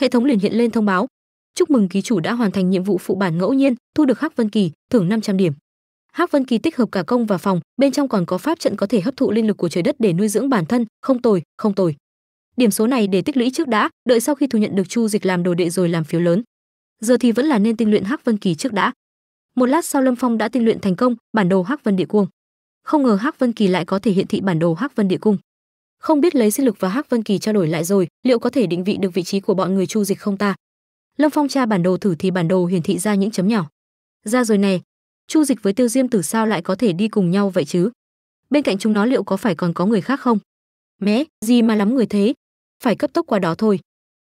hệ thống liền hiện lên thông báo chúc mừng ký chủ đã hoàn thành nhiệm vụ phụ bản ngẫu nhiên thu được hắc vân kỳ thưởng 500 điểm hắc vân kỳ tích hợp cả công và phòng bên trong còn có pháp trận có thể hấp thụ linh lực của trời đất để nuôi dưỡng bản thân không tồi không tồi điểm số này để tích lũy trước đã đợi sau khi thu nhận được chu dịch làm đồ đệ rồi làm phiếu lớn giờ thì vẫn là nên tinh luyện hắc vân kỳ trước đã một lát sau lâm phong đã tinh luyện thành công bản đồ hắc vân địa cung không ngờ hắc vân kỳ lại có thể hiện thị bản đồ hắc vân địa cung không biết lấy sinh lực và hắc vân kỳ trao đổi lại rồi liệu có thể định vị được vị trí của bọn người chu dịch không ta lâm phong tra bản đồ thử thì bản đồ hiển thị ra những chấm nhỏ ra rồi này chu dịch với tiêu diêm tử sao lại có thể đi cùng nhau vậy chứ bên cạnh chúng nó liệu có phải còn có người khác không mé gì mà lắm người thế phải cấp tốc qua đó thôi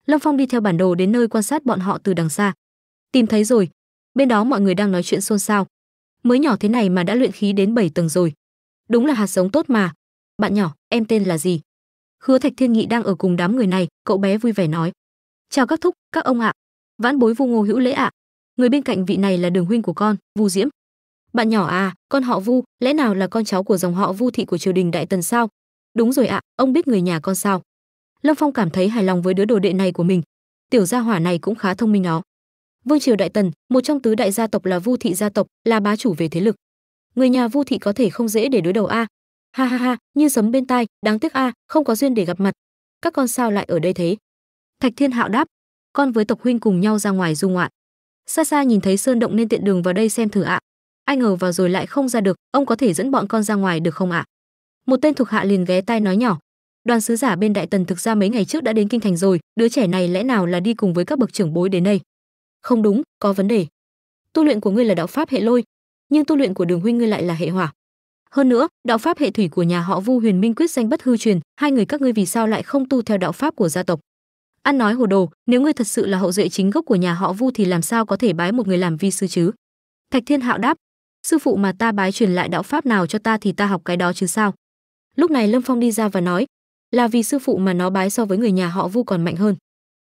lâm phong đi theo bản đồ đến nơi quan sát bọn họ từ đằng xa tìm thấy rồi bên đó mọi người đang nói chuyện xôn xao mới nhỏ thế này mà đã luyện khí đến 7 tầng rồi đúng là hạt giống tốt mà bạn nhỏ em tên là gì hứa thạch thiên nghị đang ở cùng đám người này cậu bé vui vẻ nói chào các thúc các ông ạ vãn bối vu ngô hữu lễ ạ người bên cạnh vị này là đường huynh của con vu diễm bạn nhỏ à con họ vu lẽ nào là con cháu của dòng họ vu thị của triều đình đại tần sao đúng rồi ạ ông biết người nhà con sao lâm phong cảm thấy hài lòng với đứa đồ đệ này của mình tiểu gia hỏa này cũng khá thông minh đó vương triều đại tần một trong tứ đại gia tộc là vu thị gia tộc là bá chủ về thế lực người nhà vu thị có thể không dễ để đối đầu a ha ha ha như sấm bên tai đáng tiếc a không có duyên để gặp mặt các con sao lại ở đây thế thạch thiên hạo đáp con với tộc huynh cùng nhau ra ngoài du ngoạn xa xa nhìn thấy sơn động nên tiện đường vào đây xem thử ạ à. anh ở vào rồi lại không ra được ông có thể dẫn bọn con ra ngoài được không ạ một tên thuộc hạ liền ghé tai nói nhỏ đoàn sứ giả bên đại tần thực ra mấy ngày trước đã đến kinh thành rồi đứa trẻ này lẽ nào là đi cùng với các bậc trưởng bối đến đây không đúng có vấn đề tu luyện của ngươi là đạo pháp hệ lôi nhưng tu luyện của đường huynh ngươi lại là hệ hỏa hơn nữa đạo pháp hệ thủy của nhà họ vu huyền minh quyết danh bất hư truyền hai người các ngươi vì sao lại không tu theo đạo pháp của gia tộc ăn nói hồ đồ nếu ngươi thật sự là hậu duệ chính gốc của nhà họ vu thì làm sao có thể bái một người làm vi sư chứ thạch thiên hạo đáp sư phụ mà ta bái truyền lại đạo pháp nào cho ta thì ta học cái đó chứ sao lúc này lâm phong đi ra và nói là vì sư phụ mà nó bái so với người nhà họ vu còn mạnh hơn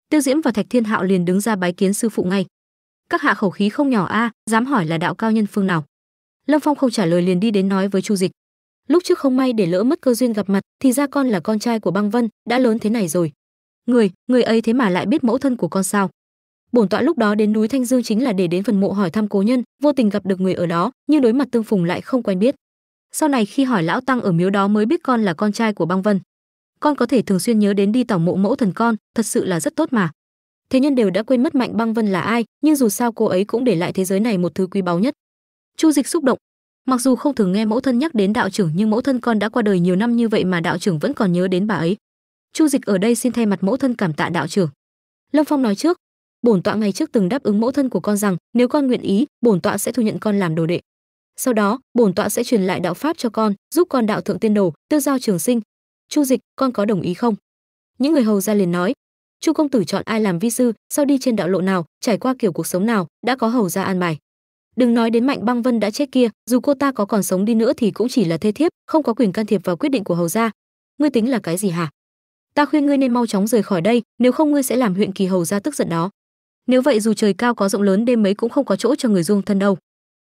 tiêu diễm và thạch thiên hạo liền đứng ra bái kiến sư phụ ngay các hạ khẩu khí không nhỏ a dám hỏi là đạo cao nhân phương nào lâm phong không trả lời liền đi đến nói với chu dịch lúc trước không may để lỡ mất cơ duyên gặp mặt thì ra con là con trai của băng vân đã lớn thế này rồi người người ấy thế mà lại biết mẫu thân của con sao bổn tọa lúc đó đến núi thanh dương chính là để đến phần mộ hỏi thăm cố nhân vô tình gặp được người ở đó nhưng đối mặt tương phùng lại không quen biết sau này khi hỏi lão tăng ở miếu đó mới biết con là con trai của băng vân con có thể thường xuyên nhớ đến đi tảo mộ mẫu thần con thật sự là rất tốt mà thế nhân đều đã quên mất mạnh băng vân là ai nhưng dù sao cô ấy cũng để lại thế giới này một thứ quý báu nhất chu dịch xúc động mặc dù không thường nghe mẫu thân nhắc đến đạo trưởng nhưng mẫu thân con đã qua đời nhiều năm như vậy mà đạo trưởng vẫn còn nhớ đến bà ấy chu dịch ở đây xin thay mặt mẫu thân cảm tạ đạo trưởng lâm phong nói trước bổn tọa ngày trước từng đáp ứng mẫu thân của con rằng nếu con nguyện ý bổn tọa sẽ thu nhận con làm đồ đệ sau đó bổn tọa sẽ truyền lại đạo pháp cho con giúp con đạo thượng tiên đồ tiêu giao trường sinh chu dịch con có đồng ý không những người hầu gia liền nói chu công tử chọn ai làm vi sư sau đi trên đạo lộ nào trải qua kiểu cuộc sống nào đã có hầu gia an bài Đừng nói đến Mạnh Băng Vân đã chết kia, dù cô ta có còn sống đi nữa thì cũng chỉ là thê thiếp, không có quyền can thiệp vào quyết định của hầu gia. Ngươi tính là cái gì hả? Ta khuyên ngươi nên mau chóng rời khỏi đây, nếu không ngươi sẽ làm huyện kỳ hầu gia tức giận đó. Nếu vậy dù trời cao có rộng lớn đêm mấy cũng không có chỗ cho người dung thân đâu.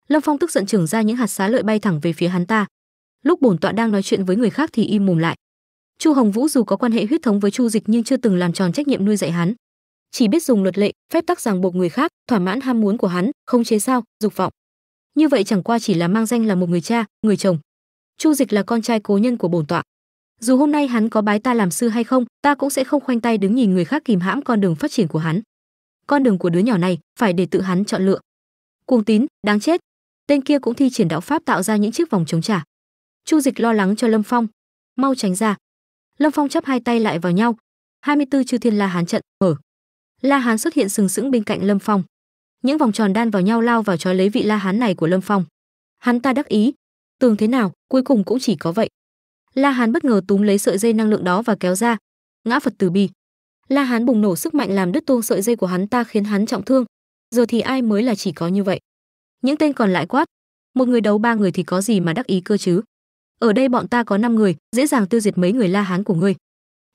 Lâm Phong tức giận trưởng ra những hạt xá lợi bay thẳng về phía hắn ta. Lúc bổn tọa đang nói chuyện với người khác thì im mồm lại. Chu Hồng Vũ dù có quan hệ huyết thống với Chu Dịch nhưng chưa từng làm tròn trách nhiệm nuôi dạy hắn, chỉ biết dùng luật lệ phép tắc ràng buộc người khác thỏa mãn ham muốn của hắn không chế sao dục vọng như vậy chẳng qua chỉ là mang danh là một người cha người chồng chu dịch là con trai cố nhân của bổn tọa dù hôm nay hắn có bái ta làm sư hay không ta cũng sẽ không khoanh tay đứng nhìn người khác kìm hãm con đường phát triển của hắn con đường của đứa nhỏ này phải để tự hắn chọn lựa cuồng tín đáng chết tên kia cũng thi triển đạo pháp tạo ra những chiếc vòng chống trả chu dịch lo lắng cho lâm phong mau tránh ra lâm phong chắp hai tay lại vào nhau 24 chư thiên la hán trận mở La Hán xuất hiện sừng sững bên cạnh Lâm Phong. Những vòng tròn đan vào nhau lao vào trói lấy vị La Hán này của Lâm Phong. Hắn ta đắc ý, tường thế nào, cuối cùng cũng chỉ có vậy. La Hán bất ngờ túm lấy sợi dây năng lượng đó và kéo ra. Ngã Phật Từ Bi. La Hán bùng nổ sức mạnh làm đứt tuông sợi dây của hắn ta khiến hắn trọng thương. Giờ thì ai mới là chỉ có như vậy. Những tên còn lại quát, một người đấu ba người thì có gì mà đắc ý cơ chứ? Ở đây bọn ta có 5 người, dễ dàng tiêu diệt mấy người La Hán của ngươi.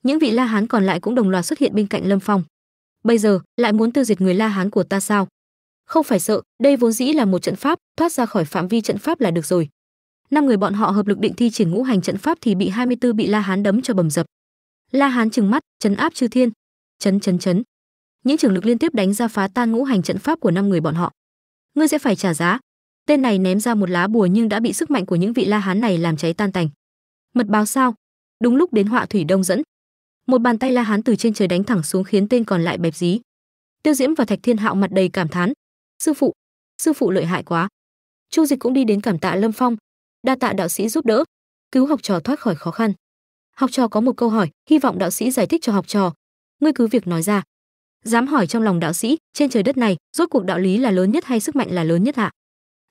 Những vị La Hán còn lại cũng đồng loạt xuất hiện bên cạnh Lâm Phong bây giờ lại muốn tiêu diệt người la hán của ta sao không phải sợ đây vốn dĩ là một trận pháp thoát ra khỏi phạm vi trận pháp là được rồi năm người bọn họ hợp lực định thi triển ngũ hành trận pháp thì bị 24 bị la hán đấm cho bầm dập la hán trừng mắt chấn áp chư thiên chấn chấn chấn những trường lực liên tiếp đánh ra phá tan ngũ hành trận pháp của năm người bọn họ ngươi sẽ phải trả giá tên này ném ra một lá bùa nhưng đã bị sức mạnh của những vị la hán này làm cháy tan tành mật báo sao đúng lúc đến họa thủy đông dẫn một bàn tay la hán từ trên trời đánh thẳng xuống khiến tên còn lại bẹp dí tiêu diễm và thạch thiên hạo mặt đầy cảm thán sư phụ sư phụ lợi hại quá chu dịch cũng đi đến cảm tạ lâm phong đa tạ đạo sĩ giúp đỡ cứu học trò thoát khỏi khó khăn học trò có một câu hỏi hy vọng đạo sĩ giải thích cho học trò ngươi cứ việc nói ra dám hỏi trong lòng đạo sĩ trên trời đất này rốt cuộc đạo lý là lớn nhất hay sức mạnh là lớn nhất hạ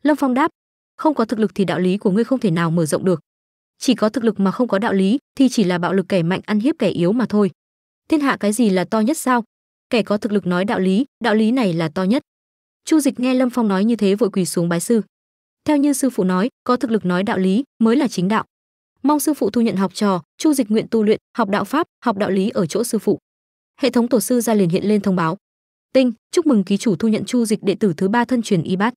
lâm phong đáp không có thực lực thì đạo lý của ngươi không thể nào mở rộng được chỉ có thực lực mà không có đạo lý thì chỉ là bạo lực kẻ mạnh ăn hiếp kẻ yếu mà thôi thiên hạ cái gì là to nhất sao kẻ có thực lực nói đạo lý đạo lý này là to nhất chu dịch nghe lâm phong nói như thế vội quỳ xuống bái sư theo như sư phụ nói có thực lực nói đạo lý mới là chính đạo mong sư phụ thu nhận học trò chu dịch nguyện tu luyện học đạo pháp học đạo lý ở chỗ sư phụ hệ thống tổ sư ra liền hiện lên thông báo tinh chúc mừng ký chủ thu nhận chu dịch đệ tử thứ ba thân truyền y bát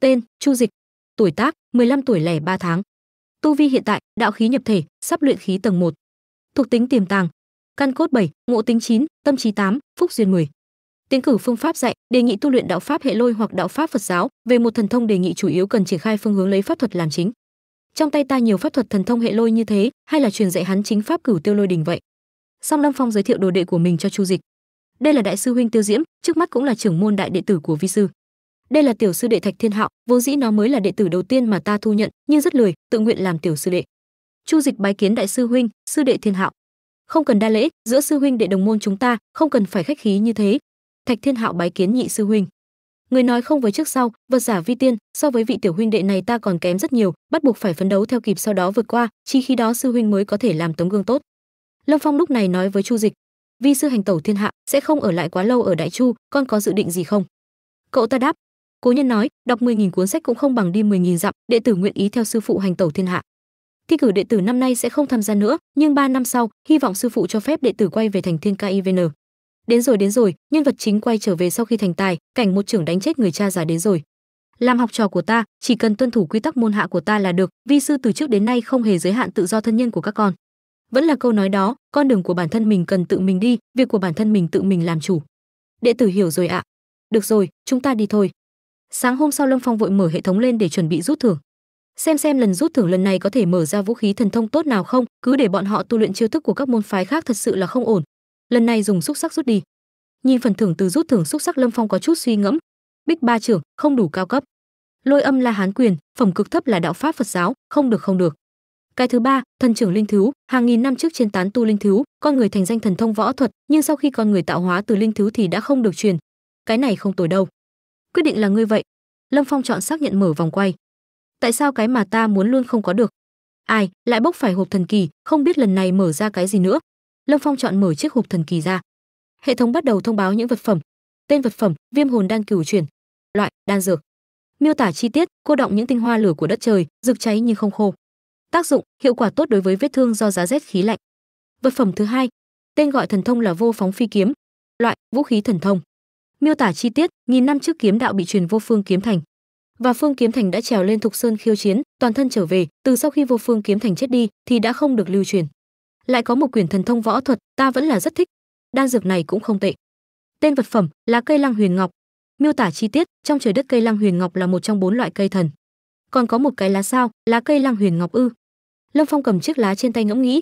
tên chu dịch tuổi tác 15 tuổi lẻ 3 tháng Tu vi hiện tại, đạo khí nhập thể, sắp luyện khí tầng 1. Thuộc tính tiềm tàng, căn cốt 7, ngộ tính 9, tâm trí 8, phúc duyên 10. Tiến cử phương pháp dạy, đề nghị tu luyện đạo pháp hệ lôi hoặc đạo pháp Phật giáo, về một thần thông đề nghị chủ yếu cần triển khai phương hướng lấy pháp thuật làm chính. Trong tay ta nhiều pháp thuật thần thông hệ lôi như thế, hay là truyền dạy hắn chính pháp cửu tiêu lôi đình vậy. Song Lâm Phong giới thiệu đồ đệ của mình cho Chu Dịch. Đây là đại sư huynh Tiêu Diễm, trước mắt cũng là trưởng môn đại đệ tử của vi sư đây là tiểu sư đệ thạch thiên hạo vốn dĩ nó mới là đệ tử đầu tiên mà ta thu nhận nhưng rất lười tự nguyện làm tiểu sư đệ chu dịch bái kiến đại sư huynh sư đệ thiên hạo không cần đa lễ giữa sư huynh đệ đồng môn chúng ta không cần phải khách khí như thế thạch thiên hạo bái kiến nhị sư huynh người nói không với trước sau vật giả vi tiên so với vị tiểu huynh đệ này ta còn kém rất nhiều bắt buộc phải phấn đấu theo kịp sau đó vượt qua chỉ khi đó sư huynh mới có thể làm tấm gương tốt lâm phong lúc này nói với chu dịch vi sư hành tẩu thiên hạ sẽ không ở lại quá lâu ở đại chu con có dự định gì không cậu ta đáp Cố nhân nói, đọc 10.000 cuốn sách cũng không bằng đi 10.000 dặm, đệ tử nguyện ý theo sư phụ hành tẩu thiên hạ. Thi cử đệ tử năm nay sẽ không tham gia nữa, nhưng 3 năm sau, hy vọng sư phụ cho phép đệ tử quay về thành Thiên KIVN. Đến rồi đến rồi, nhân vật chính quay trở về sau khi thành tài, cảnh một trưởng đánh chết người cha già đến rồi. Làm học trò của ta, chỉ cần tuân thủ quy tắc môn hạ của ta là được, vi sư từ trước đến nay không hề giới hạn tự do thân nhân của các con. Vẫn là câu nói đó, con đường của bản thân mình cần tự mình đi, việc của bản thân mình tự mình làm chủ. Đệ tử hiểu rồi ạ. Được rồi, chúng ta đi thôi sáng hôm sau lâm phong vội mở hệ thống lên để chuẩn bị rút thưởng xem xem lần rút thưởng lần này có thể mở ra vũ khí thần thông tốt nào không cứ để bọn họ tu luyện chiêu thức của các môn phái khác thật sự là không ổn lần này dùng xúc sắc rút đi nhìn phần thưởng từ rút thưởng xúc sắc lâm phong có chút suy ngẫm bích ba trưởng không đủ cao cấp lôi âm là hán quyền phẩm cực thấp là đạo pháp phật giáo không được không được cái thứ ba thần trưởng linh thiếu hàng nghìn năm trước trên tán tu linh thiếu con người thành danh thần thông võ thuật nhưng sau khi con người tạo hóa từ linh thiếu thì đã không được truyền cái này không tồi đâu quyết định là ngươi vậy lâm phong chọn xác nhận mở vòng quay tại sao cái mà ta muốn luôn không có được ai lại bốc phải hộp thần kỳ không biết lần này mở ra cái gì nữa lâm phong chọn mở chiếc hộp thần kỳ ra hệ thống bắt đầu thông báo những vật phẩm tên vật phẩm viêm hồn đan cửu truyền loại đan dược miêu tả chi tiết cô động những tinh hoa lửa của đất trời rực cháy nhưng không khô tác dụng hiệu quả tốt đối với vết thương do giá rét khí lạnh vật phẩm thứ hai tên gọi thần thông là vô phóng phi kiếm loại vũ khí thần thông miêu tả chi tiết nghìn năm trước kiếm đạo bị truyền vô phương kiếm thành và phương kiếm thành đã trèo lên thục sơn khiêu chiến toàn thân trở về từ sau khi vô phương kiếm thành chết đi thì đã không được lưu truyền lại có một quyển thần thông võ thuật ta vẫn là rất thích đan dược này cũng không tệ tên vật phẩm là cây lăng huyền ngọc miêu tả chi tiết trong trời đất cây lăng huyền ngọc là một trong bốn loại cây thần còn có một cái lá sao lá cây lăng huyền ngọc ư lâm phong cầm chiếc lá trên tay ngẫm nghĩ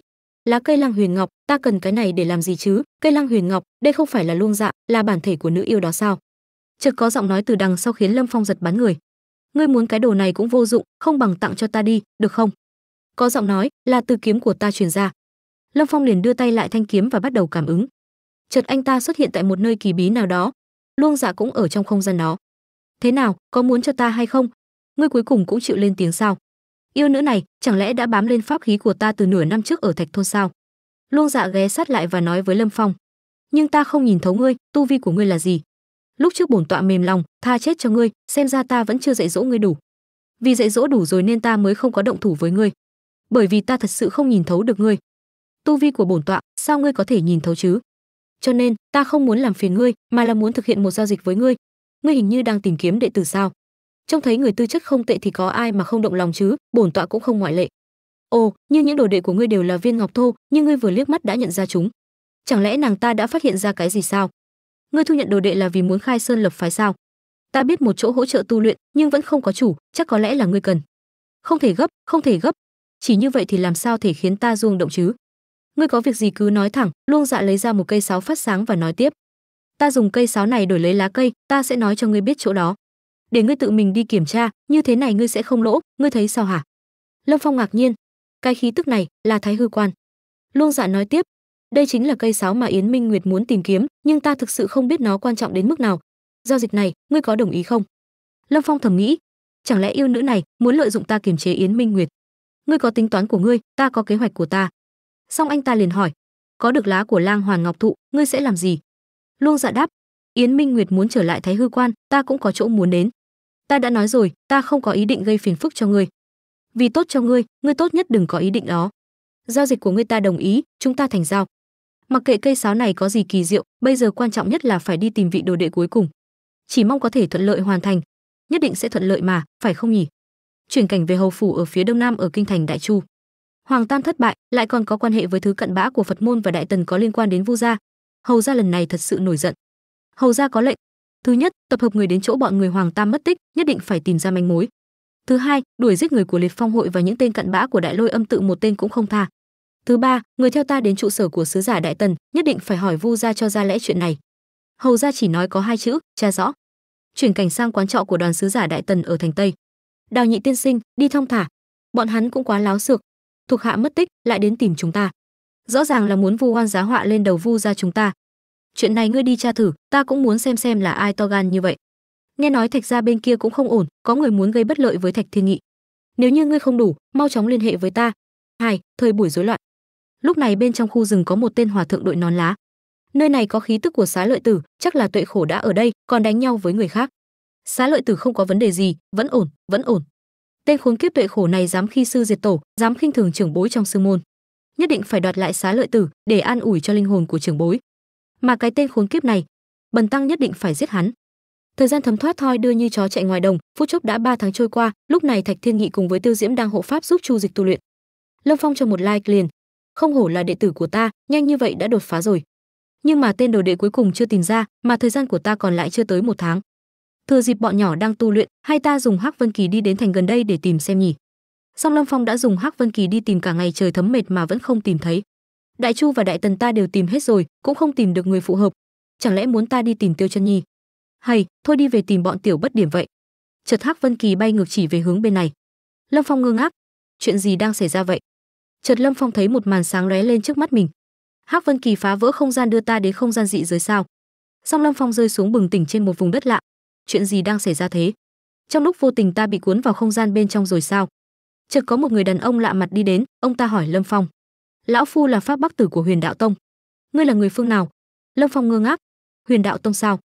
lá cây lăng huyền ngọc ta cần cái này để làm gì chứ cây lăng huyền ngọc đây không phải là luông dạ là bản thể của nữ yêu đó sao chợt có giọng nói từ đằng sau khiến lâm phong giật bắn người ngươi muốn cái đồ này cũng vô dụng không bằng tặng cho ta đi được không có giọng nói là từ kiếm của ta truyền ra lâm phong liền đưa tay lại thanh kiếm và bắt đầu cảm ứng chợt anh ta xuất hiện tại một nơi kỳ bí nào đó luông dạ cũng ở trong không gian đó thế nào có muốn cho ta hay không ngươi cuối cùng cũng chịu lên tiếng sao yêu nữ này chẳng lẽ đã bám lên pháp khí của ta từ nửa năm trước ở thạch thôn sao luông dạ ghé sát lại và nói với lâm phong nhưng ta không nhìn thấu ngươi tu vi của ngươi là gì lúc trước bổn tọa mềm lòng tha chết cho ngươi xem ra ta vẫn chưa dạy dỗ ngươi đủ vì dạy dỗ đủ rồi nên ta mới không có động thủ với ngươi bởi vì ta thật sự không nhìn thấu được ngươi tu vi của bổn tọa sao ngươi có thể nhìn thấu chứ cho nên ta không muốn làm phiền ngươi mà là muốn thực hiện một giao dịch với ngươi ngươi hình như đang tìm kiếm đệ tử sao trông thấy người tư chất không tệ thì có ai mà không động lòng chứ bổn tọa cũng không ngoại lệ ồ như những đồ đệ của ngươi đều là viên ngọc thô nhưng ngươi vừa liếc mắt đã nhận ra chúng chẳng lẽ nàng ta đã phát hiện ra cái gì sao ngươi thu nhận đồ đệ là vì muốn khai sơn lập phái sao ta biết một chỗ hỗ trợ tu luyện nhưng vẫn không có chủ chắc có lẽ là ngươi cần không thể gấp không thể gấp chỉ như vậy thì làm sao thể khiến ta ruông động chứ ngươi có việc gì cứ nói thẳng luông dạ lấy ra một cây sáo phát sáng và nói tiếp ta dùng cây sáo này đổi lấy lá cây ta sẽ nói cho ngươi biết chỗ đó để ngươi tự mình đi kiểm tra như thế này ngươi sẽ không lỗ ngươi thấy sao hả lâm phong ngạc nhiên cái khí tức này là thái hư quan luông dạ nói tiếp đây chính là cây sáo mà yến minh nguyệt muốn tìm kiếm nhưng ta thực sự không biết nó quan trọng đến mức nào giao dịch này ngươi có đồng ý không lâm phong thầm nghĩ chẳng lẽ yêu nữ này muốn lợi dụng ta kiềm chế yến minh nguyệt ngươi có tính toán của ngươi ta có kế hoạch của ta xong anh ta liền hỏi có được lá của lang hoàn ngọc thụ ngươi sẽ làm gì luông dạ đáp yến minh nguyệt muốn trở lại thái hư quan ta cũng có chỗ muốn đến ta đã nói rồi ta không có ý định gây phiền phức cho ngươi vì tốt cho ngươi ngươi tốt nhất đừng có ý định đó giao dịch của ngươi ta đồng ý chúng ta thành giao mặc kệ cây sáo này có gì kỳ diệu bây giờ quan trọng nhất là phải đi tìm vị đồ đệ cuối cùng chỉ mong có thể thuận lợi hoàn thành nhất định sẽ thuận lợi mà phải không nhỉ chuyển cảnh về hầu phủ ở phía đông nam ở kinh thành đại chu hoàng tam thất bại lại còn có quan hệ với thứ cận bã của phật môn và đại tần có liên quan đến vu gia hầu gia lần này thật sự nổi giận hầu gia có lệnh thứ nhất tập hợp người đến chỗ bọn người hoàng tam mất tích nhất định phải tìm ra manh mối thứ hai đuổi giết người của liệt phong hội và những tên cận bã của đại lôi âm tự một tên cũng không tha thứ ba người theo ta đến trụ sở của sứ giả đại tần nhất định phải hỏi vu gia cho ra lẽ chuyện này hầu gia chỉ nói có hai chữ cha rõ chuyển cảnh sang quán trọ của đoàn sứ giả đại tần ở thành tây đào nhị tiên sinh đi thong thả bọn hắn cũng quá láo xược thuộc hạ mất tích lại đến tìm chúng ta rõ ràng là muốn vu oan giá họa lên đầu vu gia chúng ta chuyện này ngươi đi tra thử ta cũng muốn xem xem là ai to gan như vậy nghe nói thạch gia bên kia cũng không ổn có người muốn gây bất lợi với thạch thiên nghị nếu như ngươi không đủ mau chóng liên hệ với ta hai thời buổi rối loạn lúc này bên trong khu rừng có một tên hòa thượng đội nón lá nơi này có khí tức của xá lợi tử chắc là tuệ khổ đã ở đây còn đánh nhau với người khác xá lợi tử không có vấn đề gì vẫn ổn vẫn ổn tên khốn kiếp tuệ khổ này dám khi sư diệt tổ dám khinh thường trưởng bối trong sư môn nhất định phải đoạt lại xá lợi tử để an ủi cho linh hồn của trưởng bối mà cái tên khốn kiếp này bần tăng nhất định phải giết hắn thời gian thấm thoát thoi đưa như chó chạy ngoài đồng phút chốc đã 3 tháng trôi qua lúc này thạch thiên nghị cùng với tiêu diễm đang hộ pháp giúp chu dịch tu luyện lâm phong cho một like liền không hổ là đệ tử của ta nhanh như vậy đã đột phá rồi nhưng mà tên đồ đệ cuối cùng chưa tìm ra mà thời gian của ta còn lại chưa tới một tháng thừa dịp bọn nhỏ đang tu luyện hay ta dùng hắc vân kỳ đi đến thành gần đây để tìm xem nhỉ song lâm phong đã dùng hắc vân kỳ đi tìm cả ngày trời thấm mệt mà vẫn không tìm thấy đại chu và đại tần ta đều tìm hết rồi cũng không tìm được người phù hợp chẳng lẽ muốn ta đi tìm tiêu chân nhi hay thôi đi về tìm bọn tiểu bất điểm vậy chợt hắc vân kỳ bay ngược chỉ về hướng bên này lâm phong ngơ ngác, chuyện gì đang xảy ra vậy chợt lâm phong thấy một màn sáng lóe lên trước mắt mình hắc vân kỳ phá vỡ không gian đưa ta đến không gian dị giới sao song lâm phong rơi xuống bừng tỉnh trên một vùng đất lạ chuyện gì đang xảy ra thế trong lúc vô tình ta bị cuốn vào không gian bên trong rồi sao chợt có một người đàn ông lạ mặt đi đến ông ta hỏi lâm phong lão phu là pháp bắc tử của huyền đạo tông ngươi là người phương nào lâm phong ngơ ngác huyền đạo tông sao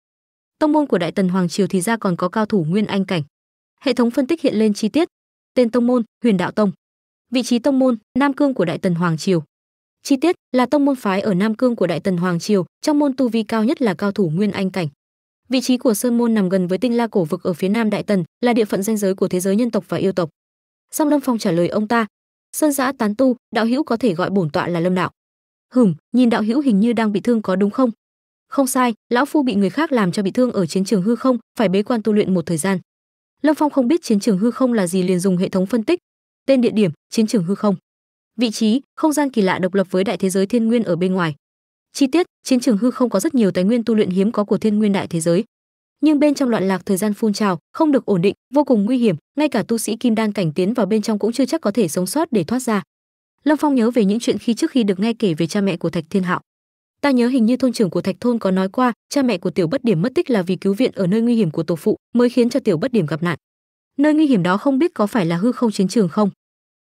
tông môn của đại tần hoàng triều thì ra còn có cao thủ nguyên anh cảnh hệ thống phân tích hiện lên chi tiết tên tông môn huyền đạo tông vị trí tông môn nam cương của đại tần hoàng triều chi tiết là tông môn phái ở nam cương của đại tần hoàng triều trong môn tu vi cao nhất là cao thủ nguyên anh cảnh vị trí của sơn môn nằm gần với tinh la cổ vực ở phía nam đại tần là địa phận danh giới của thế giới nhân tộc và yêu tộc song lâm phong trả lời ông ta sơn giã tán tu đạo hữu có thể gọi bổn tọa là lâm đạo hửm nhìn đạo hữu hình như đang bị thương có đúng không không sai lão phu bị người khác làm cho bị thương ở chiến trường hư không phải bế quan tu luyện một thời gian lâm phong không biết chiến trường hư không là gì liền dùng hệ thống phân tích tên địa điểm chiến trường hư không vị trí không gian kỳ lạ độc lập với đại thế giới thiên nguyên ở bên ngoài chi tiết chiến trường hư không có rất nhiều tài nguyên tu luyện hiếm có của thiên nguyên đại thế giới nhưng bên trong loạn lạc thời gian phun trào không được ổn định vô cùng nguy hiểm ngay cả tu sĩ kim đan cảnh tiến vào bên trong cũng chưa chắc có thể sống sót để thoát ra lâm phong nhớ về những chuyện khi trước khi được nghe kể về cha mẹ của thạch thiên hạo ta nhớ hình như thôn trưởng của thạch thôn có nói qua cha mẹ của tiểu bất điểm mất tích là vì cứu viện ở nơi nguy hiểm của tổ phụ mới khiến cho tiểu bất điểm gặp nạn nơi nguy hiểm đó không biết có phải là hư không chiến trường không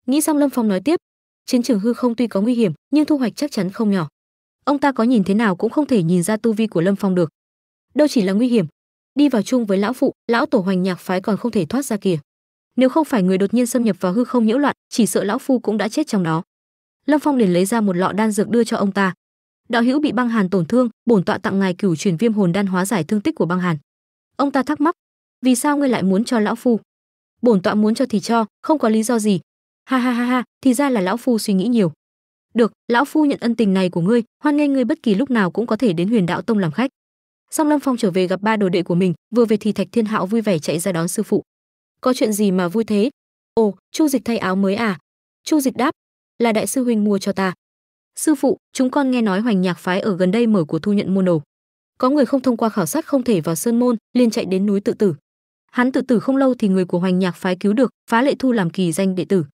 nghĩ xong lâm phong nói tiếp chiến trường hư không tuy có nguy hiểm nhưng thu hoạch chắc chắn không nhỏ ông ta có nhìn thế nào cũng không thể nhìn ra tu vi của lâm phong được đâu chỉ là nguy hiểm đi vào chung với lão phụ lão tổ hoành nhạc phái còn không thể thoát ra kìa nếu không phải người đột nhiên xâm nhập vào hư không nhiễu loạn chỉ sợ lão phu cũng đã chết trong đó lâm phong liền lấy ra một lọ đan dược đưa cho ông ta đạo hữu bị băng hàn tổn thương bổn tọa tặng ngài cửu truyền viêm hồn đan hóa giải thương tích của băng hàn ông ta thắc mắc vì sao ngươi lại muốn cho lão phu bổn tọa muốn cho thì cho không có lý do gì ha ha ha ha thì ra là lão phu suy nghĩ nhiều được lão phu nhận ân tình này của ngươi hoan nghênh ngươi bất kỳ lúc nào cũng có thể đến huyền đạo tông làm khách Song Lâm Phong trở về gặp ba đồ đệ của mình, vừa về thì Thạch Thiên Hạo vui vẻ chạy ra đón sư phụ. Có chuyện gì mà vui thế? Ồ, Chu Dịch thay áo mới à? Chu Dịch đáp, là đại sư huynh mua cho ta. Sư phụ, chúng con nghe nói Hoành Nhạc phái ở gần đây mở cuộc thu nhận môn đồ. Có người không thông qua khảo sát không thể vào sơn môn, liền chạy đến núi tự tử. Hắn tự tử không lâu thì người của Hoành Nhạc phái cứu được, phá lệ thu làm kỳ danh đệ tử.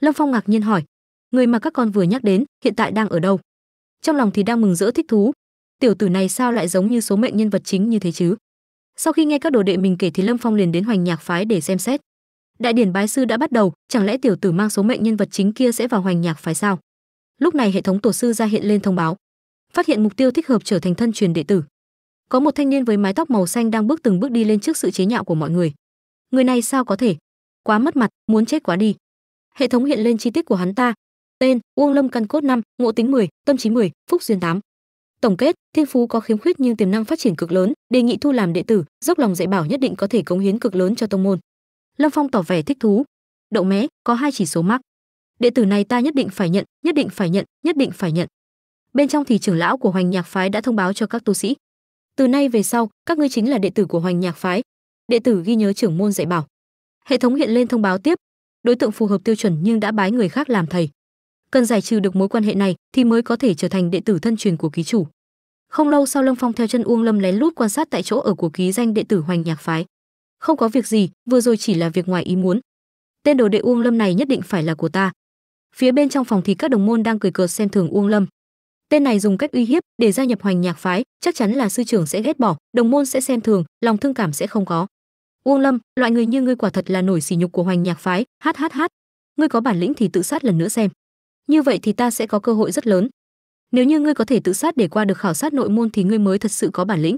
Lâm Phong ngạc nhiên hỏi, người mà các con vừa nhắc đến, hiện tại đang ở đâu? Trong lòng thì đang mừng rỡ thích thú, tiểu tử này sao lại giống như số mệnh nhân vật chính như thế chứ sau khi nghe các đồ đệ mình kể thì lâm phong liền đến hoành nhạc phái để xem xét đại điển bái sư đã bắt đầu chẳng lẽ tiểu tử mang số mệnh nhân vật chính kia sẽ vào hoành nhạc phái sao lúc này hệ thống tổ sư ra hiện lên thông báo phát hiện mục tiêu thích hợp trở thành thân truyền đệ tử có một thanh niên với mái tóc màu xanh đang bước từng bước đi lên trước sự chế nhạo của mọi người người này sao có thể quá mất mặt muốn chết quá đi hệ thống hiện lên chi tiết của hắn ta tên uông lâm căn cốt năm, ngộ tính 10, tâm trí 10, phúc duyên tám. Tổng kết, Thiên Phú có khiếm khuyết nhưng tiềm năng phát triển cực lớn, đề nghị thu làm đệ tử, dốc lòng dạy bảo nhất định có thể cống hiến cực lớn cho tông môn. Lâm Phong tỏ vẻ thích thú. Đậu mé, có hai chỉ số mắc. Đệ tử này ta nhất định phải nhận, nhất định phải nhận, nhất định phải nhận. Bên trong thì trưởng lão của Hoành Nhạc phái đã thông báo cho các tu sĩ. Từ nay về sau, các ngươi chính là đệ tử của Hoành Nhạc phái. Đệ tử ghi nhớ trưởng môn dạy bảo. Hệ thống hiện lên thông báo tiếp. Đối tượng phù hợp tiêu chuẩn nhưng đã bái người khác làm thầy. Cần giải trừ được mối quan hệ này thì mới có thể trở thành đệ tử thân truyền của ký chủ không lâu sau lâm phong theo chân uông lâm lén lút quan sát tại chỗ ở của ký danh đệ tử hoành nhạc phái không có việc gì vừa rồi chỉ là việc ngoài ý muốn tên đồ đệ uông lâm này nhất định phải là của ta phía bên trong phòng thì các đồng môn đang cười cợt xem thường uông lâm tên này dùng cách uy hiếp để gia nhập hoành nhạc phái chắc chắn là sư trưởng sẽ ghét bỏ đồng môn sẽ xem thường lòng thương cảm sẽ không có uông lâm loại người như ngươi quả thật là nổi sỉ nhục của hoành nhạc phái hhh ngươi có bản lĩnh thì tự sát lần nữa xem như vậy thì ta sẽ có cơ hội rất lớn nếu như ngươi có thể tự sát để qua được khảo sát nội môn thì ngươi mới thật sự có bản lĩnh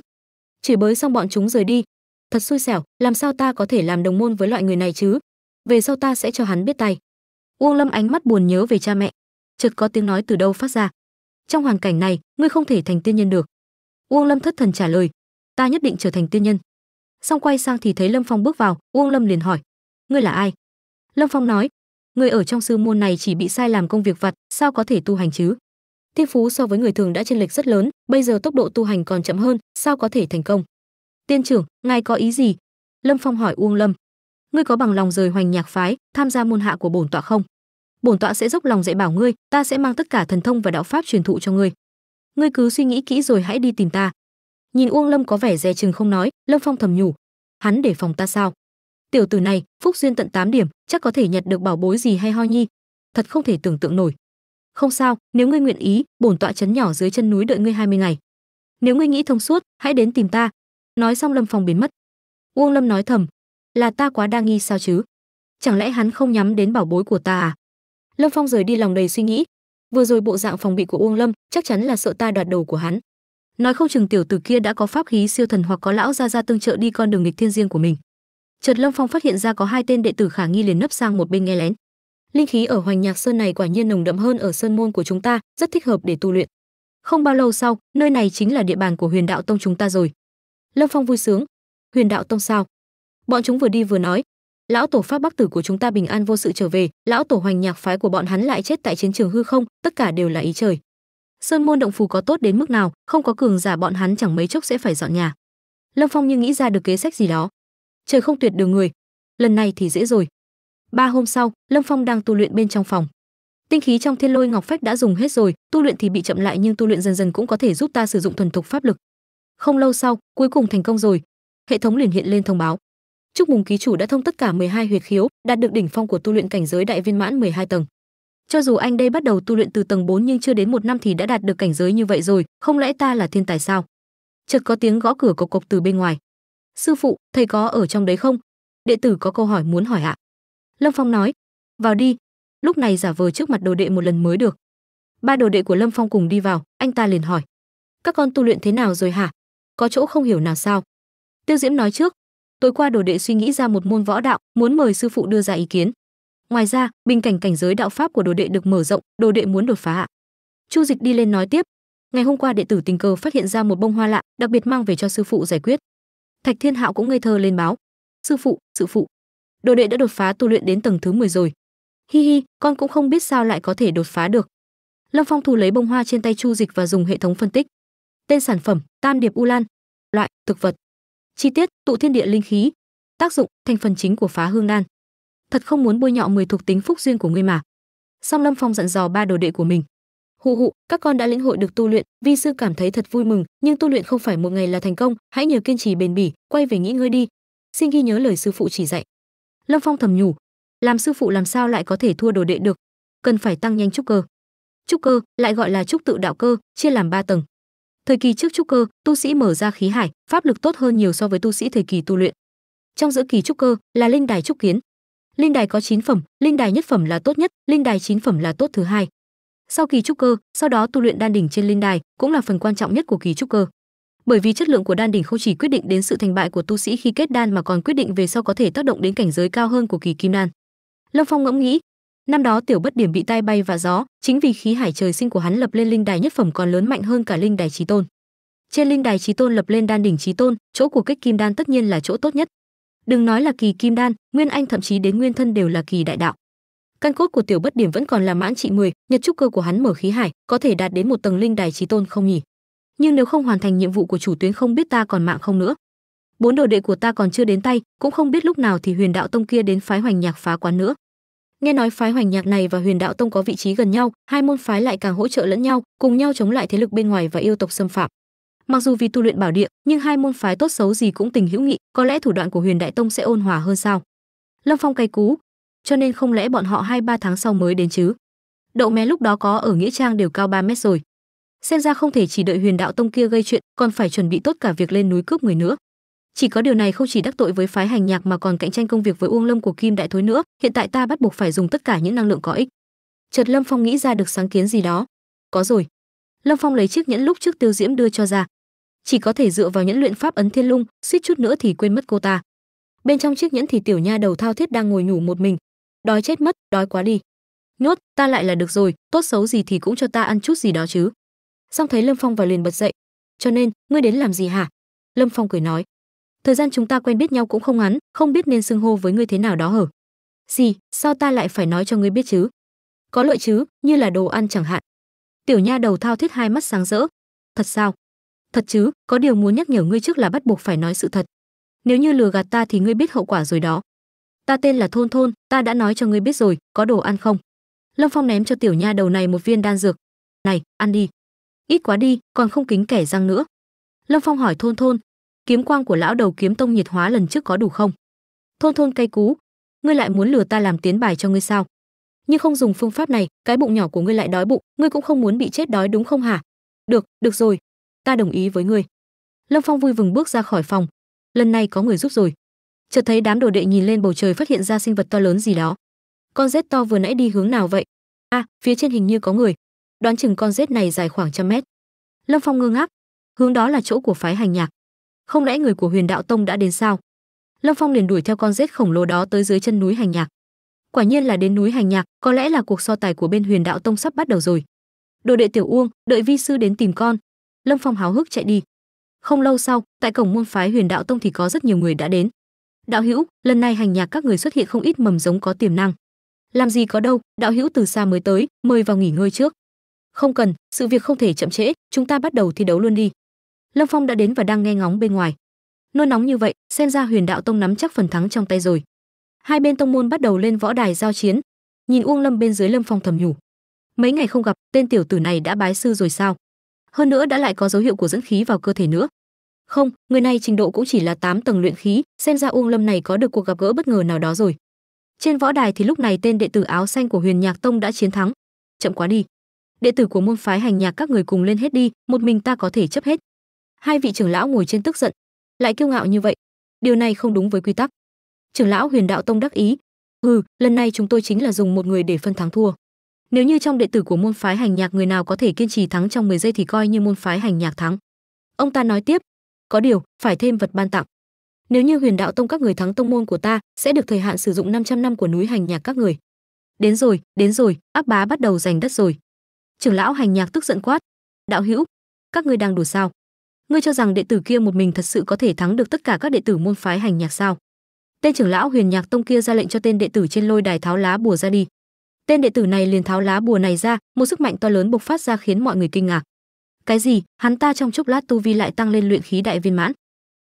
chỉ bới xong bọn chúng rời đi thật xui xẻo làm sao ta có thể làm đồng môn với loại người này chứ về sau ta sẽ cho hắn biết tay uông lâm ánh mắt buồn nhớ về cha mẹ chợt có tiếng nói từ đâu phát ra trong hoàn cảnh này ngươi không thể thành tiên nhân được uông lâm thất thần trả lời ta nhất định trở thành tiên nhân xong quay sang thì thấy lâm phong bước vào uông lâm liền hỏi ngươi là ai lâm phong nói ngươi ở trong sư môn này chỉ bị sai làm công việc vặt sao có thể tu hành chứ thiên phú so với người thường đã chênh lệch rất lớn bây giờ tốc độ tu hành còn chậm hơn sao có thể thành công tiên trưởng ngài có ý gì lâm phong hỏi uông lâm ngươi có bằng lòng rời hoành nhạc phái tham gia môn hạ của bổn tọa không bổn tọa sẽ dốc lòng dạy bảo ngươi ta sẽ mang tất cả thần thông và đạo pháp truyền thụ cho ngươi ngươi cứ suy nghĩ kỹ rồi hãy đi tìm ta nhìn uông lâm có vẻ dè chừng không nói lâm phong thầm nhủ hắn để phòng ta sao tiểu tử này phúc duyên tận 8 điểm chắc có thể nhặt được bảo bối gì hay ho nhi thật không thể tưởng tượng nổi không sao nếu ngươi nguyện ý bổn tọa chấn nhỏ dưới chân núi đợi ngươi 20 ngày nếu ngươi nghĩ thông suốt hãy đến tìm ta nói xong lâm phong biến mất uông lâm nói thầm là ta quá đa nghi sao chứ chẳng lẽ hắn không nhắm đến bảo bối của ta à lâm phong rời đi lòng đầy suy nghĩ vừa rồi bộ dạng phòng bị của uông lâm chắc chắn là sợ ta đoạt đầu của hắn nói không chừng tiểu tử kia đã có pháp khí siêu thần hoặc có lão gia gia tương trợ đi con đường nghịch thiên riêng của mình chợt lâm phong phát hiện ra có hai tên đệ tử khả nghi liền nấp sang một bên nghe lén linh khí ở hoành nhạc sơn này quả nhiên nồng đậm hơn ở sơn môn của chúng ta rất thích hợp để tu luyện không bao lâu sau nơi này chính là địa bàn của huyền đạo tông chúng ta rồi lâm phong vui sướng huyền đạo tông sao bọn chúng vừa đi vừa nói lão tổ pháp bắc tử của chúng ta bình an vô sự trở về lão tổ hoành nhạc phái của bọn hắn lại chết tại chiến trường hư không tất cả đều là ý trời sơn môn động phù có tốt đến mức nào không có cường giả bọn hắn chẳng mấy chốc sẽ phải dọn nhà lâm phong như nghĩ ra được kế sách gì đó trời không tuyệt đường người lần này thì dễ rồi ba hôm sau lâm phong đang tu luyện bên trong phòng tinh khí trong thiên lôi ngọc phách đã dùng hết rồi tu luyện thì bị chậm lại nhưng tu luyện dần dần cũng có thể giúp ta sử dụng thuần thục pháp lực không lâu sau cuối cùng thành công rồi hệ thống liền hiện lên thông báo chúc mừng ký chủ đã thông tất cả 12 huyệt khiếu đạt được đỉnh phong của tu luyện cảnh giới đại viên mãn 12 tầng cho dù anh đây bắt đầu tu luyện từ tầng 4 nhưng chưa đến một năm thì đã đạt được cảnh giới như vậy rồi không lẽ ta là thiên tài sao chợt có tiếng gõ cửa cộc cộc từ bên ngoài sư phụ thầy có ở trong đấy không đệ tử có câu hỏi muốn hỏi ạ à? Lâm Phong nói, "Vào đi." Lúc này giả vờ trước mặt đồ đệ một lần mới được. Ba đồ đệ của Lâm Phong cùng đi vào, anh ta liền hỏi, "Các con tu luyện thế nào rồi hả? Có chỗ không hiểu nào sao?" Tiêu Diễm nói trước, "Tối qua đồ đệ suy nghĩ ra một môn võ đạo, muốn mời sư phụ đưa ra ý kiến." Ngoài ra, bình cảnh cảnh giới đạo pháp của đồ đệ được mở rộng, đồ đệ muốn đột phá ạ. Chu Dịch đi lên nói tiếp, ngày hôm qua đệ tử tình cờ phát hiện ra một bông hoa lạ, đặc biệt mang về cho sư phụ giải quyết. Thạch Thiên Hạo cũng ngây thơ lên báo, "Sư phụ, sư phụ." đồ đệ đã đột phá tu luyện đến tầng thứ 10 rồi hi hi con cũng không biết sao lại có thể đột phá được lâm phong thu lấy bông hoa trên tay chu dịch và dùng hệ thống phân tích tên sản phẩm tam điệp u lan loại thực vật chi tiết tụ thiên địa linh khí tác dụng thành phần chính của phá hương đan thật không muốn bôi nhọ mười thuộc tính phúc duyên của ngươi mà song lâm phong dặn dò ba đồ đệ của mình hù hụ các con đã lĩnh hội được tu luyện vi sư cảm thấy thật vui mừng nhưng tu luyện không phải một ngày là thành công hãy nhờ kiên trì bền bỉ quay về nghỉ ngơi đi xin ghi nhớ lời sư phụ chỉ dạy Lâm Phong thầm nhủ, làm sư phụ làm sao lại có thể thua đồ đệ được, cần phải tăng nhanh trúc cơ. Trúc cơ lại gọi là trúc tự đạo cơ, chia làm 3 tầng. Thời kỳ trước trúc cơ, tu sĩ mở ra khí hải, pháp lực tốt hơn nhiều so với tu sĩ thời kỳ tu luyện. Trong giữa kỳ trúc cơ là linh đài trúc kiến. Linh đài có 9 phẩm, linh đài nhất phẩm là tốt nhất, linh đài 9 phẩm là tốt thứ hai. Sau kỳ trúc cơ, sau đó tu luyện đan đỉnh trên linh đài cũng là phần quan trọng nhất của kỳ trúc cơ bởi vì chất lượng của đan đỉnh không chỉ quyết định đến sự thành bại của tu sĩ khi kết đan mà còn quyết định về sau có thể tác động đến cảnh giới cao hơn của kỳ kim đan lâm phong ngẫm nghĩ năm đó tiểu bất điểm bị tai bay và gió chính vì khí hải trời sinh của hắn lập lên linh đài nhất phẩm còn lớn mạnh hơn cả linh đài chí tôn trên linh đài chí tôn lập lên đan đỉnh chí tôn chỗ của kích kim đan tất nhiên là chỗ tốt nhất đừng nói là kỳ kim đan nguyên anh thậm chí đến nguyên thân đều là kỳ đại đạo căn cốt của tiểu bất điểm vẫn còn là mãn trị 10, nhật trúc cơ của hắn mở khí hải có thể đạt đến một tầng linh đài chí tôn không nhỉ nhưng nếu không hoàn thành nhiệm vụ của chủ tuyến không biết ta còn mạng không nữa bốn đồ đệ của ta còn chưa đến tay cũng không biết lúc nào thì huyền đạo tông kia đến phái hoành nhạc phá quán nữa nghe nói phái hoành nhạc này và huyền đạo tông có vị trí gần nhau hai môn phái lại càng hỗ trợ lẫn nhau cùng nhau chống lại thế lực bên ngoài và yêu tộc xâm phạm mặc dù vì tu luyện bảo địa nhưng hai môn phái tốt xấu gì cũng tình hữu nghị có lẽ thủ đoạn của huyền đại tông sẽ ôn hòa hơn sao lâm phong cay cú cho nên không lẽ bọn họ hai ba tháng sau mới đến chứ đậu mé lúc đó có ở nghĩa trang đều cao 3 mét rồi xem ra không thể chỉ đợi huyền đạo tông kia gây chuyện còn phải chuẩn bị tốt cả việc lên núi cướp người nữa chỉ có điều này không chỉ đắc tội với phái hành nhạc mà còn cạnh tranh công việc với uông lâm của kim đại thối nữa hiện tại ta bắt buộc phải dùng tất cả những năng lượng có ích chợt lâm phong nghĩ ra được sáng kiến gì đó có rồi lâm phong lấy chiếc nhẫn lúc trước tiêu diễm đưa cho ra chỉ có thể dựa vào nhẫn luyện pháp ấn thiên lung suýt chút nữa thì quên mất cô ta bên trong chiếc nhẫn thì tiểu nha đầu thao thiết đang ngồi nhủ một mình đói chết mất đói quá đi nhốt ta lại là được rồi tốt xấu gì thì cũng cho ta ăn chút gì đó chứ xong thấy lâm phong và liền bật dậy cho nên ngươi đến làm gì hả lâm phong cười nói thời gian chúng ta quen biết nhau cũng không ngắn không biết nên xưng hô với ngươi thế nào đó hở gì sao ta lại phải nói cho ngươi biết chứ có lợi chứ như là đồ ăn chẳng hạn tiểu nha đầu thao thiết hai mắt sáng rỡ thật sao thật chứ có điều muốn nhắc nhở ngươi trước là bắt buộc phải nói sự thật nếu như lừa gạt ta thì ngươi biết hậu quả rồi đó ta tên là thôn thôn ta đã nói cho ngươi biết rồi có đồ ăn không lâm phong ném cho tiểu nha đầu này một viên đan dược này ăn đi ít quá đi còn không kính kẻ răng nữa lâm phong hỏi thôn thôn kiếm quang của lão đầu kiếm tông nhiệt hóa lần trước có đủ không thôn thôn cay cú ngươi lại muốn lừa ta làm tiến bài cho ngươi sao nhưng không dùng phương pháp này cái bụng nhỏ của ngươi lại đói bụng ngươi cũng không muốn bị chết đói đúng không hả được được rồi ta đồng ý với ngươi lâm phong vui vừng bước ra khỏi phòng lần này có người giúp rồi chợt thấy đám đồ đệ nhìn lên bầu trời phát hiện ra sinh vật to lớn gì đó con rết to vừa nãy đi hướng nào vậy a à, phía trên hình như có người đoán chừng con rết này dài khoảng trăm mét lâm phong ngơ ngác hướng đó là chỗ của phái hành nhạc không lẽ người của huyền đạo tông đã đến sao lâm phong liền đuổi theo con rết khổng lồ đó tới dưới chân núi hành nhạc quả nhiên là đến núi hành nhạc có lẽ là cuộc so tài của bên huyền đạo tông sắp bắt đầu rồi đồ đệ tiểu uông đợi vi sư đến tìm con lâm phong háo hức chạy đi không lâu sau tại cổng môn phái huyền đạo tông thì có rất nhiều người đã đến đạo hữu lần này hành nhạc các người xuất hiện không ít mầm giống có tiềm năng làm gì có đâu đạo hữu từ xa mới tới mời vào nghỉ ngơi trước không cần sự việc không thể chậm trễ chúng ta bắt đầu thi đấu luôn đi lâm phong đã đến và đang nghe ngóng bên ngoài nôn nóng như vậy xem ra huyền đạo tông nắm chắc phần thắng trong tay rồi hai bên tông môn bắt đầu lên võ đài giao chiến nhìn uông lâm bên dưới lâm phong thầm nhủ mấy ngày không gặp tên tiểu tử này đã bái sư rồi sao hơn nữa đã lại có dấu hiệu của dẫn khí vào cơ thể nữa không người này trình độ cũng chỉ là 8 tầng luyện khí xem ra uông lâm này có được cuộc gặp gỡ bất ngờ nào đó rồi trên võ đài thì lúc này tên đệ tử áo xanh của huyền nhạc tông đã chiến thắng chậm quá đi đệ tử của môn phái hành nhạc các người cùng lên hết đi một mình ta có thể chấp hết hai vị trưởng lão ngồi trên tức giận lại kiêu ngạo như vậy điều này không đúng với quy tắc trưởng lão huyền đạo tông đắc ý ừ lần này chúng tôi chính là dùng một người để phân thắng thua nếu như trong đệ tử của môn phái hành nhạc người nào có thể kiên trì thắng trong 10 giây thì coi như môn phái hành nhạc thắng ông ta nói tiếp có điều phải thêm vật ban tặng nếu như huyền đạo tông các người thắng tông môn của ta sẽ được thời hạn sử dụng 500 năm của núi hành nhạc các người đến rồi đến rồi áp bá bắt đầu giành đất rồi trưởng lão hành nhạc tức giận quát đạo hữu các ngươi đang đùa sao ngươi cho rằng đệ tử kia một mình thật sự có thể thắng được tất cả các đệ tử môn phái hành nhạc sao tên trưởng lão huyền nhạc tông kia ra lệnh cho tên đệ tử trên lôi đài tháo lá bùa ra đi tên đệ tử này liền tháo lá bùa này ra một sức mạnh to lớn bộc phát ra khiến mọi người kinh ngạc cái gì hắn ta trong chốc lát tu vi lại tăng lên luyện khí đại viên mãn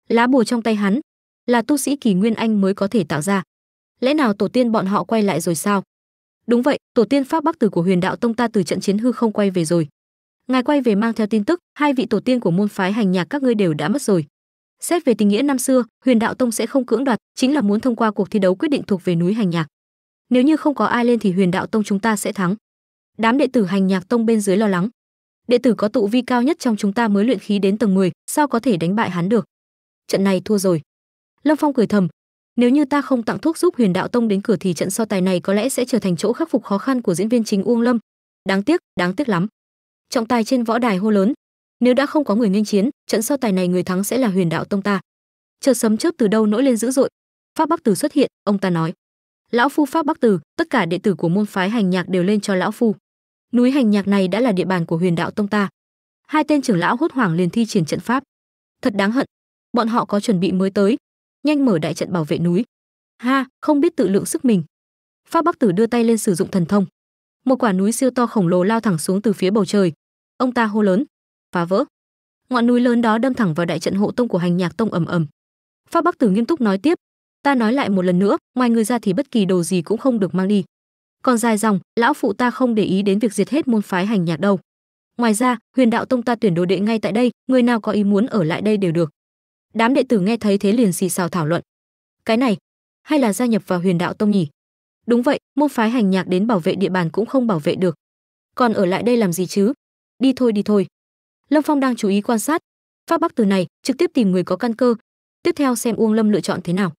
lá bùa trong tay hắn là tu sĩ kỳ nguyên anh mới có thể tạo ra lẽ nào tổ tiên bọn họ quay lại rồi sao đúng vậy tổ tiên pháp bắc tử của huyền đạo tông ta từ trận chiến hư không quay về rồi ngài quay về mang theo tin tức hai vị tổ tiên của môn phái hành nhạc các ngươi đều đã mất rồi xét về tình nghĩa năm xưa huyền đạo tông sẽ không cưỡng đoạt chính là muốn thông qua cuộc thi đấu quyết định thuộc về núi hành nhạc nếu như không có ai lên thì huyền đạo tông chúng ta sẽ thắng đám đệ tử hành nhạc tông bên dưới lo lắng đệ tử có tụ vi cao nhất trong chúng ta mới luyện khí đến tầng 10, sao có thể đánh bại hắn được trận này thua rồi lâm phong cười thầm nếu như ta không tặng thuốc giúp huyền đạo tông đến cửa thì trận so tài này có lẽ sẽ trở thành chỗ khắc phục khó khăn của diễn viên chính uông lâm đáng tiếc đáng tiếc lắm trọng tài trên võ đài hô lớn nếu đã không có người nghênh chiến trận so tài này người thắng sẽ là huyền đạo tông ta chợt sấm chớp từ đâu nổi lên dữ dội pháp bắc tử xuất hiện ông ta nói lão phu pháp bắc tử tất cả đệ tử của môn phái hành nhạc đều lên cho lão phu núi hành nhạc này đã là địa bàn của huyền đạo tông ta hai tên trưởng lão hốt hoảng liền thi triển trận pháp thật đáng hận bọn họ có chuẩn bị mới tới nhanh mở đại trận bảo vệ núi ha không biết tự lượng sức mình pháp bắc tử đưa tay lên sử dụng thần thông một quả núi siêu to khổng lồ lao thẳng xuống từ phía bầu trời ông ta hô lớn phá vỡ ngọn núi lớn đó đâm thẳng vào đại trận hộ tông của hành nhạc tông ầm ầm pháp bắc tử nghiêm túc nói tiếp ta nói lại một lần nữa ngoài người ra thì bất kỳ đồ gì cũng không được mang đi còn dài dòng lão phụ ta không để ý đến việc diệt hết môn phái hành nhạc đâu ngoài ra huyền đạo tông ta tuyển đồ đệ ngay tại đây người nào có ý muốn ở lại đây đều được đám đệ tử nghe thấy thế liền xì xào thảo luận cái này hay là gia nhập vào huyền đạo tông nhỉ đúng vậy môn phái hành nhạc đến bảo vệ địa bàn cũng không bảo vệ được còn ở lại đây làm gì chứ đi thôi đi thôi lâm phong đang chú ý quan sát pháp bắc từ này trực tiếp tìm người có căn cơ tiếp theo xem uông lâm lựa chọn thế nào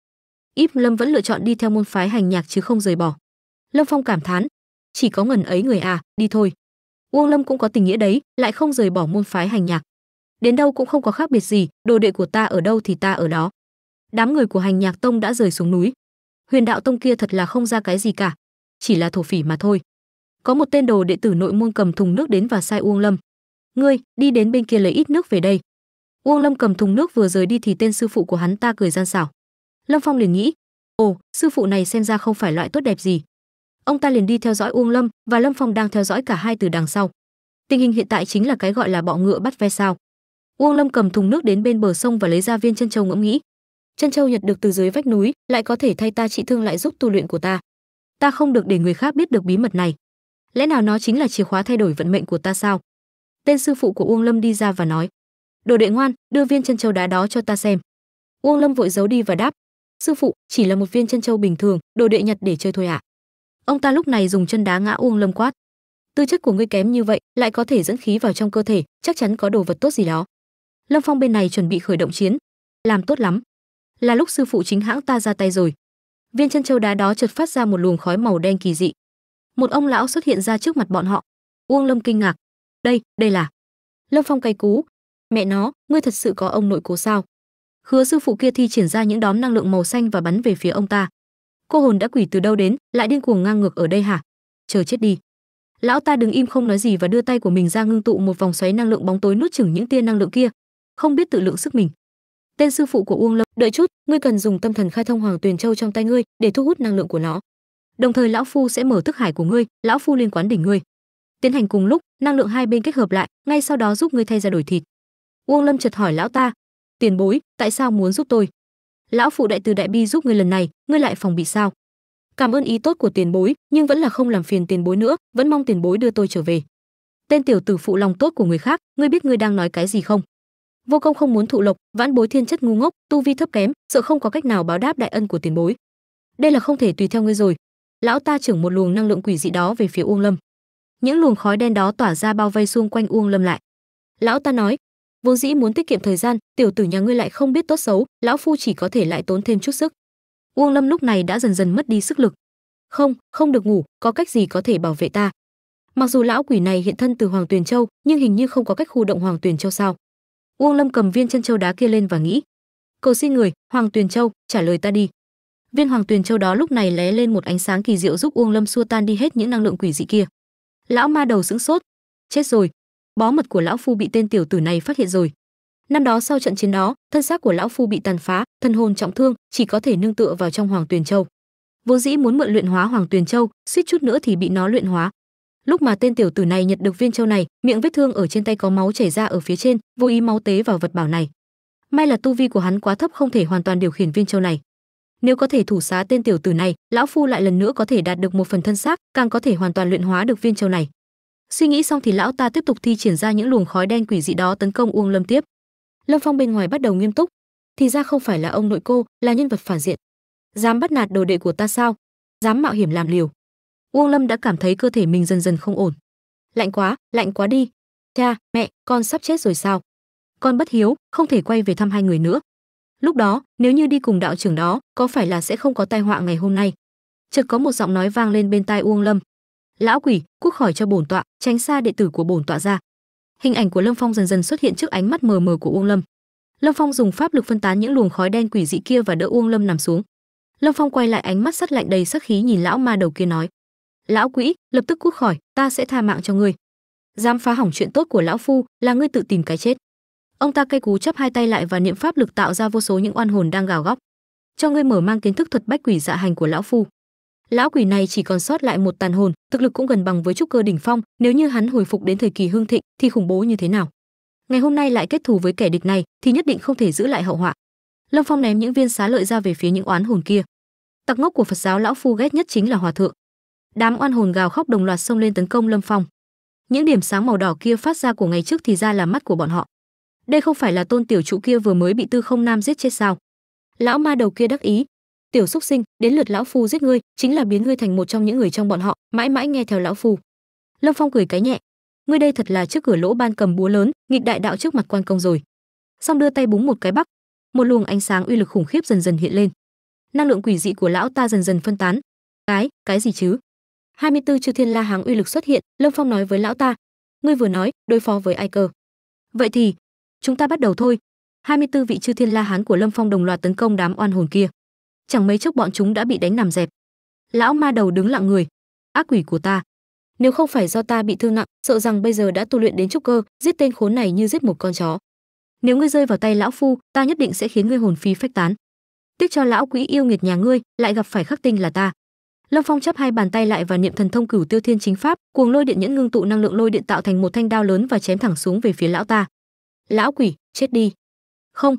íp lâm vẫn lựa chọn đi theo môn phái hành nhạc chứ không rời bỏ lâm phong cảm thán chỉ có ngần ấy người à đi thôi uông lâm cũng có tình nghĩa đấy lại không rời bỏ môn phái hành nhạc đến đâu cũng không có khác biệt gì đồ đệ của ta ở đâu thì ta ở đó đám người của hành nhạc tông đã rời xuống núi huyền đạo tông kia thật là không ra cái gì cả chỉ là thổ phỉ mà thôi có một tên đồ đệ tử nội môn cầm thùng nước đến và sai uông lâm ngươi đi đến bên kia lấy ít nước về đây uông lâm cầm thùng nước vừa rời đi thì tên sư phụ của hắn ta cười gian xảo lâm phong liền nghĩ ồ sư phụ này xem ra không phải loại tốt đẹp gì ông ta liền đi theo dõi uông lâm và lâm phong đang theo dõi cả hai từ đằng sau tình hình hiện tại chính là cái gọi là bọ ngựa bắt ve sao Uông Lâm cầm thùng nước đến bên bờ sông và lấy ra viên chân châu ngẫm nghĩ. Chân châu nhặt được từ dưới vách núi, lại có thể thay ta trị thương lại giúp tu luyện của ta. Ta không được để người khác biết được bí mật này. Lẽ nào nó chính là chìa khóa thay đổi vận mệnh của ta sao? Tên sư phụ của Uông Lâm đi ra và nói: "Đồ đệ ngoan, đưa viên chân châu đá đó cho ta xem." Uông Lâm vội giấu đi và đáp: "Sư phụ, chỉ là một viên chân châu bình thường, đồ đệ nhặt để chơi thôi ạ." Ông ta lúc này dùng chân đá ngã Uông Lâm quát: "Tư chất của ngươi kém như vậy, lại có thể dẫn khí vào trong cơ thể, chắc chắn có đồ vật tốt gì đó." Lâm Phong bên này chuẩn bị khởi động chiến. Làm tốt lắm. Là lúc sư phụ chính hãng ta ra tay rồi. Viên chân châu đá đó chợt phát ra một luồng khói màu đen kỳ dị. Một ông lão xuất hiện ra trước mặt bọn họ. Uông Lâm kinh ngạc. Đây, đây là. Lâm Phong cay cú. Mẹ nó, ngươi thật sự có ông nội cố sao? Hứa sư phụ kia thi triển ra những đóm năng lượng màu xanh và bắn về phía ông ta. Cô hồn đã quỷ từ đâu đến, lại điên cuồng ngang ngược ở đây hả? Chờ chết đi. Lão ta đứng im không nói gì và đưa tay của mình ra ngưng tụ một vòng xoáy năng lượng bóng tối nuốt chửng những tia năng lượng kia, không biết tự lượng sức mình tên sư phụ của uông lâm đợi chút ngươi cần dùng tâm thần khai thông hoàng tuyền châu trong tay ngươi để thu hút năng lượng của nó đồng thời lão phu sẽ mở thức hải của ngươi lão phu liên quán đỉnh ngươi tiến hành cùng lúc năng lượng hai bên kết hợp lại ngay sau đó giúp ngươi thay ra đổi thịt uông lâm chợt hỏi lão ta tiền bối tại sao muốn giúp tôi lão phụ đại từ đại bi giúp ngươi lần này ngươi lại phòng bị sao cảm ơn ý tốt của tiền bối nhưng vẫn là không làm phiền tiền bối nữa vẫn mong tiền bối đưa tôi trở về tên tiểu tử phụ lòng tốt của người khác ngươi biết ngươi đang nói cái gì không vô công không muốn thụ lộc vãn bối thiên chất ngu ngốc tu vi thấp kém sợ không có cách nào báo đáp đại ân của tiền bối đây là không thể tùy theo ngươi rồi lão ta trưởng một luồng năng lượng quỷ dị đó về phía uông lâm những luồng khói đen đó tỏa ra bao vây xung quanh uông lâm lại lão ta nói vốn dĩ muốn tiết kiệm thời gian tiểu tử nhà ngươi lại không biết tốt xấu lão phu chỉ có thể lại tốn thêm chút sức uông lâm lúc này đã dần dần mất đi sức lực không không được ngủ có cách gì có thể bảo vệ ta mặc dù lão quỷ này hiện thân từ hoàng tuyền châu nhưng hình như không có cách khu động hoàng tuyền châu sao uông lâm cầm viên chân châu đá kia lên và nghĩ cầu xin người hoàng tuyền châu trả lời ta đi viên hoàng tuyền châu đó lúc này lóe lên một ánh sáng kỳ diệu giúp uông lâm xua tan đi hết những năng lượng quỷ dị kia lão ma đầu sững sốt chết rồi bó mật của lão phu bị tên tiểu tử này phát hiện rồi năm đó sau trận chiến đó thân xác của lão phu bị tàn phá thân hồn trọng thương chỉ có thể nương tựa vào trong hoàng tuyền châu vốn dĩ muốn mượn luyện hóa hoàng tuyền châu suýt chút nữa thì bị nó luyện hóa lúc mà tên tiểu tử này nhặt được viên châu này miệng vết thương ở trên tay có máu chảy ra ở phía trên vô ý máu tế vào vật bảo này may là tu vi của hắn quá thấp không thể hoàn toàn điều khiển viên châu này nếu có thể thủ xá tên tiểu tử này lão phu lại lần nữa có thể đạt được một phần thân xác càng có thể hoàn toàn luyện hóa được viên châu này suy nghĩ xong thì lão ta tiếp tục thi triển ra những luồng khói đen quỷ dị đó tấn công uông lâm tiếp lâm phong bên ngoài bắt đầu nghiêm túc thì ra không phải là ông nội cô là nhân vật phản diện dám bắt nạt đồ đệ của ta sao dám mạo hiểm làm liều uông lâm đã cảm thấy cơ thể mình dần dần không ổn lạnh quá lạnh quá đi cha mẹ con sắp chết rồi sao con bất hiếu không thể quay về thăm hai người nữa lúc đó nếu như đi cùng đạo trưởng đó có phải là sẽ không có tai họa ngày hôm nay chợt có một giọng nói vang lên bên tai uông lâm lão quỷ quốc khỏi cho bổn tọa tránh xa đệ tử của bổn tọa ra hình ảnh của lâm phong dần dần xuất hiện trước ánh mắt mờ mờ của uông lâm lâm phong dùng pháp lực phân tán những luồng khói đen quỷ dị kia và đỡ uông lâm nằm xuống lâm phong quay lại ánh mắt sắt lạnh đầy sắc khí nhìn lão ma đầu kia nói lão quỹ lập tức cút khỏi ta sẽ tha mạng cho ngươi dám phá hỏng chuyện tốt của lão phu là ngươi tự tìm cái chết ông ta cay cú chắp hai tay lại và niệm pháp lực tạo ra vô số những oan hồn đang gào góc cho ngươi mở mang kiến thức thuật bách quỷ dạ hành của lão phu lão quỷ này chỉ còn sót lại một tàn hồn thực lực cũng gần bằng với trúc cơ đỉnh phong nếu như hắn hồi phục đến thời kỳ hương thịnh thì khủng bố như thế nào ngày hôm nay lại kết thù với kẻ địch này thì nhất định không thể giữ lại hậu họa lâm phong ném những viên xá lợi ra về phía những oán hồn kia tặc ngốc của phật giáo lão phu ghét nhất chính là hòa thượng đám oan hồn gào khóc đồng loạt xông lên tấn công lâm phong những điểm sáng màu đỏ kia phát ra của ngày trước thì ra là mắt của bọn họ đây không phải là tôn tiểu trụ kia vừa mới bị tư không nam giết chết sao lão ma đầu kia đắc ý tiểu xúc sinh đến lượt lão phu giết ngươi chính là biến ngươi thành một trong những người trong bọn họ mãi mãi nghe theo lão phu lâm phong cười cái nhẹ ngươi đây thật là trước cửa lỗ ban cầm búa lớn nghịch đại đạo trước mặt quan công rồi xong đưa tay búng một cái bắc một luồng ánh sáng uy lực khủng khiếp dần dần hiện lên năng lượng quỷ dị của lão ta dần dần phân tán cái cái gì chứ 24 chư thiên la háng uy lực xuất hiện, Lâm Phong nói với lão ta, ngươi vừa nói, đối phó với ai cơ? Vậy thì, chúng ta bắt đầu thôi. 24 vị chư thiên la hán của Lâm Phong đồng loạt tấn công đám oan hồn kia. Chẳng mấy chốc bọn chúng đã bị đánh nằm dẹp. Lão ma đầu đứng lặng người, ác quỷ của ta, nếu không phải do ta bị thương nặng, sợ rằng bây giờ đã tu luyện đến trúc cơ, giết tên khốn này như giết một con chó. Nếu ngươi rơi vào tay lão phu, ta nhất định sẽ khiến ngươi hồn phi phách tán. Tiếc cho lão quỷ yêu nghiệt nhà ngươi, lại gặp phải khắc tinh là ta. Lâm Phong chấp hai bàn tay lại và niệm thần thông cửu tiêu thiên chính pháp, cuồng lôi điện nhẫn ngưng tụ năng lượng lôi điện tạo thành một thanh đao lớn và chém thẳng xuống về phía lão ta. Lão quỷ, chết đi! Không,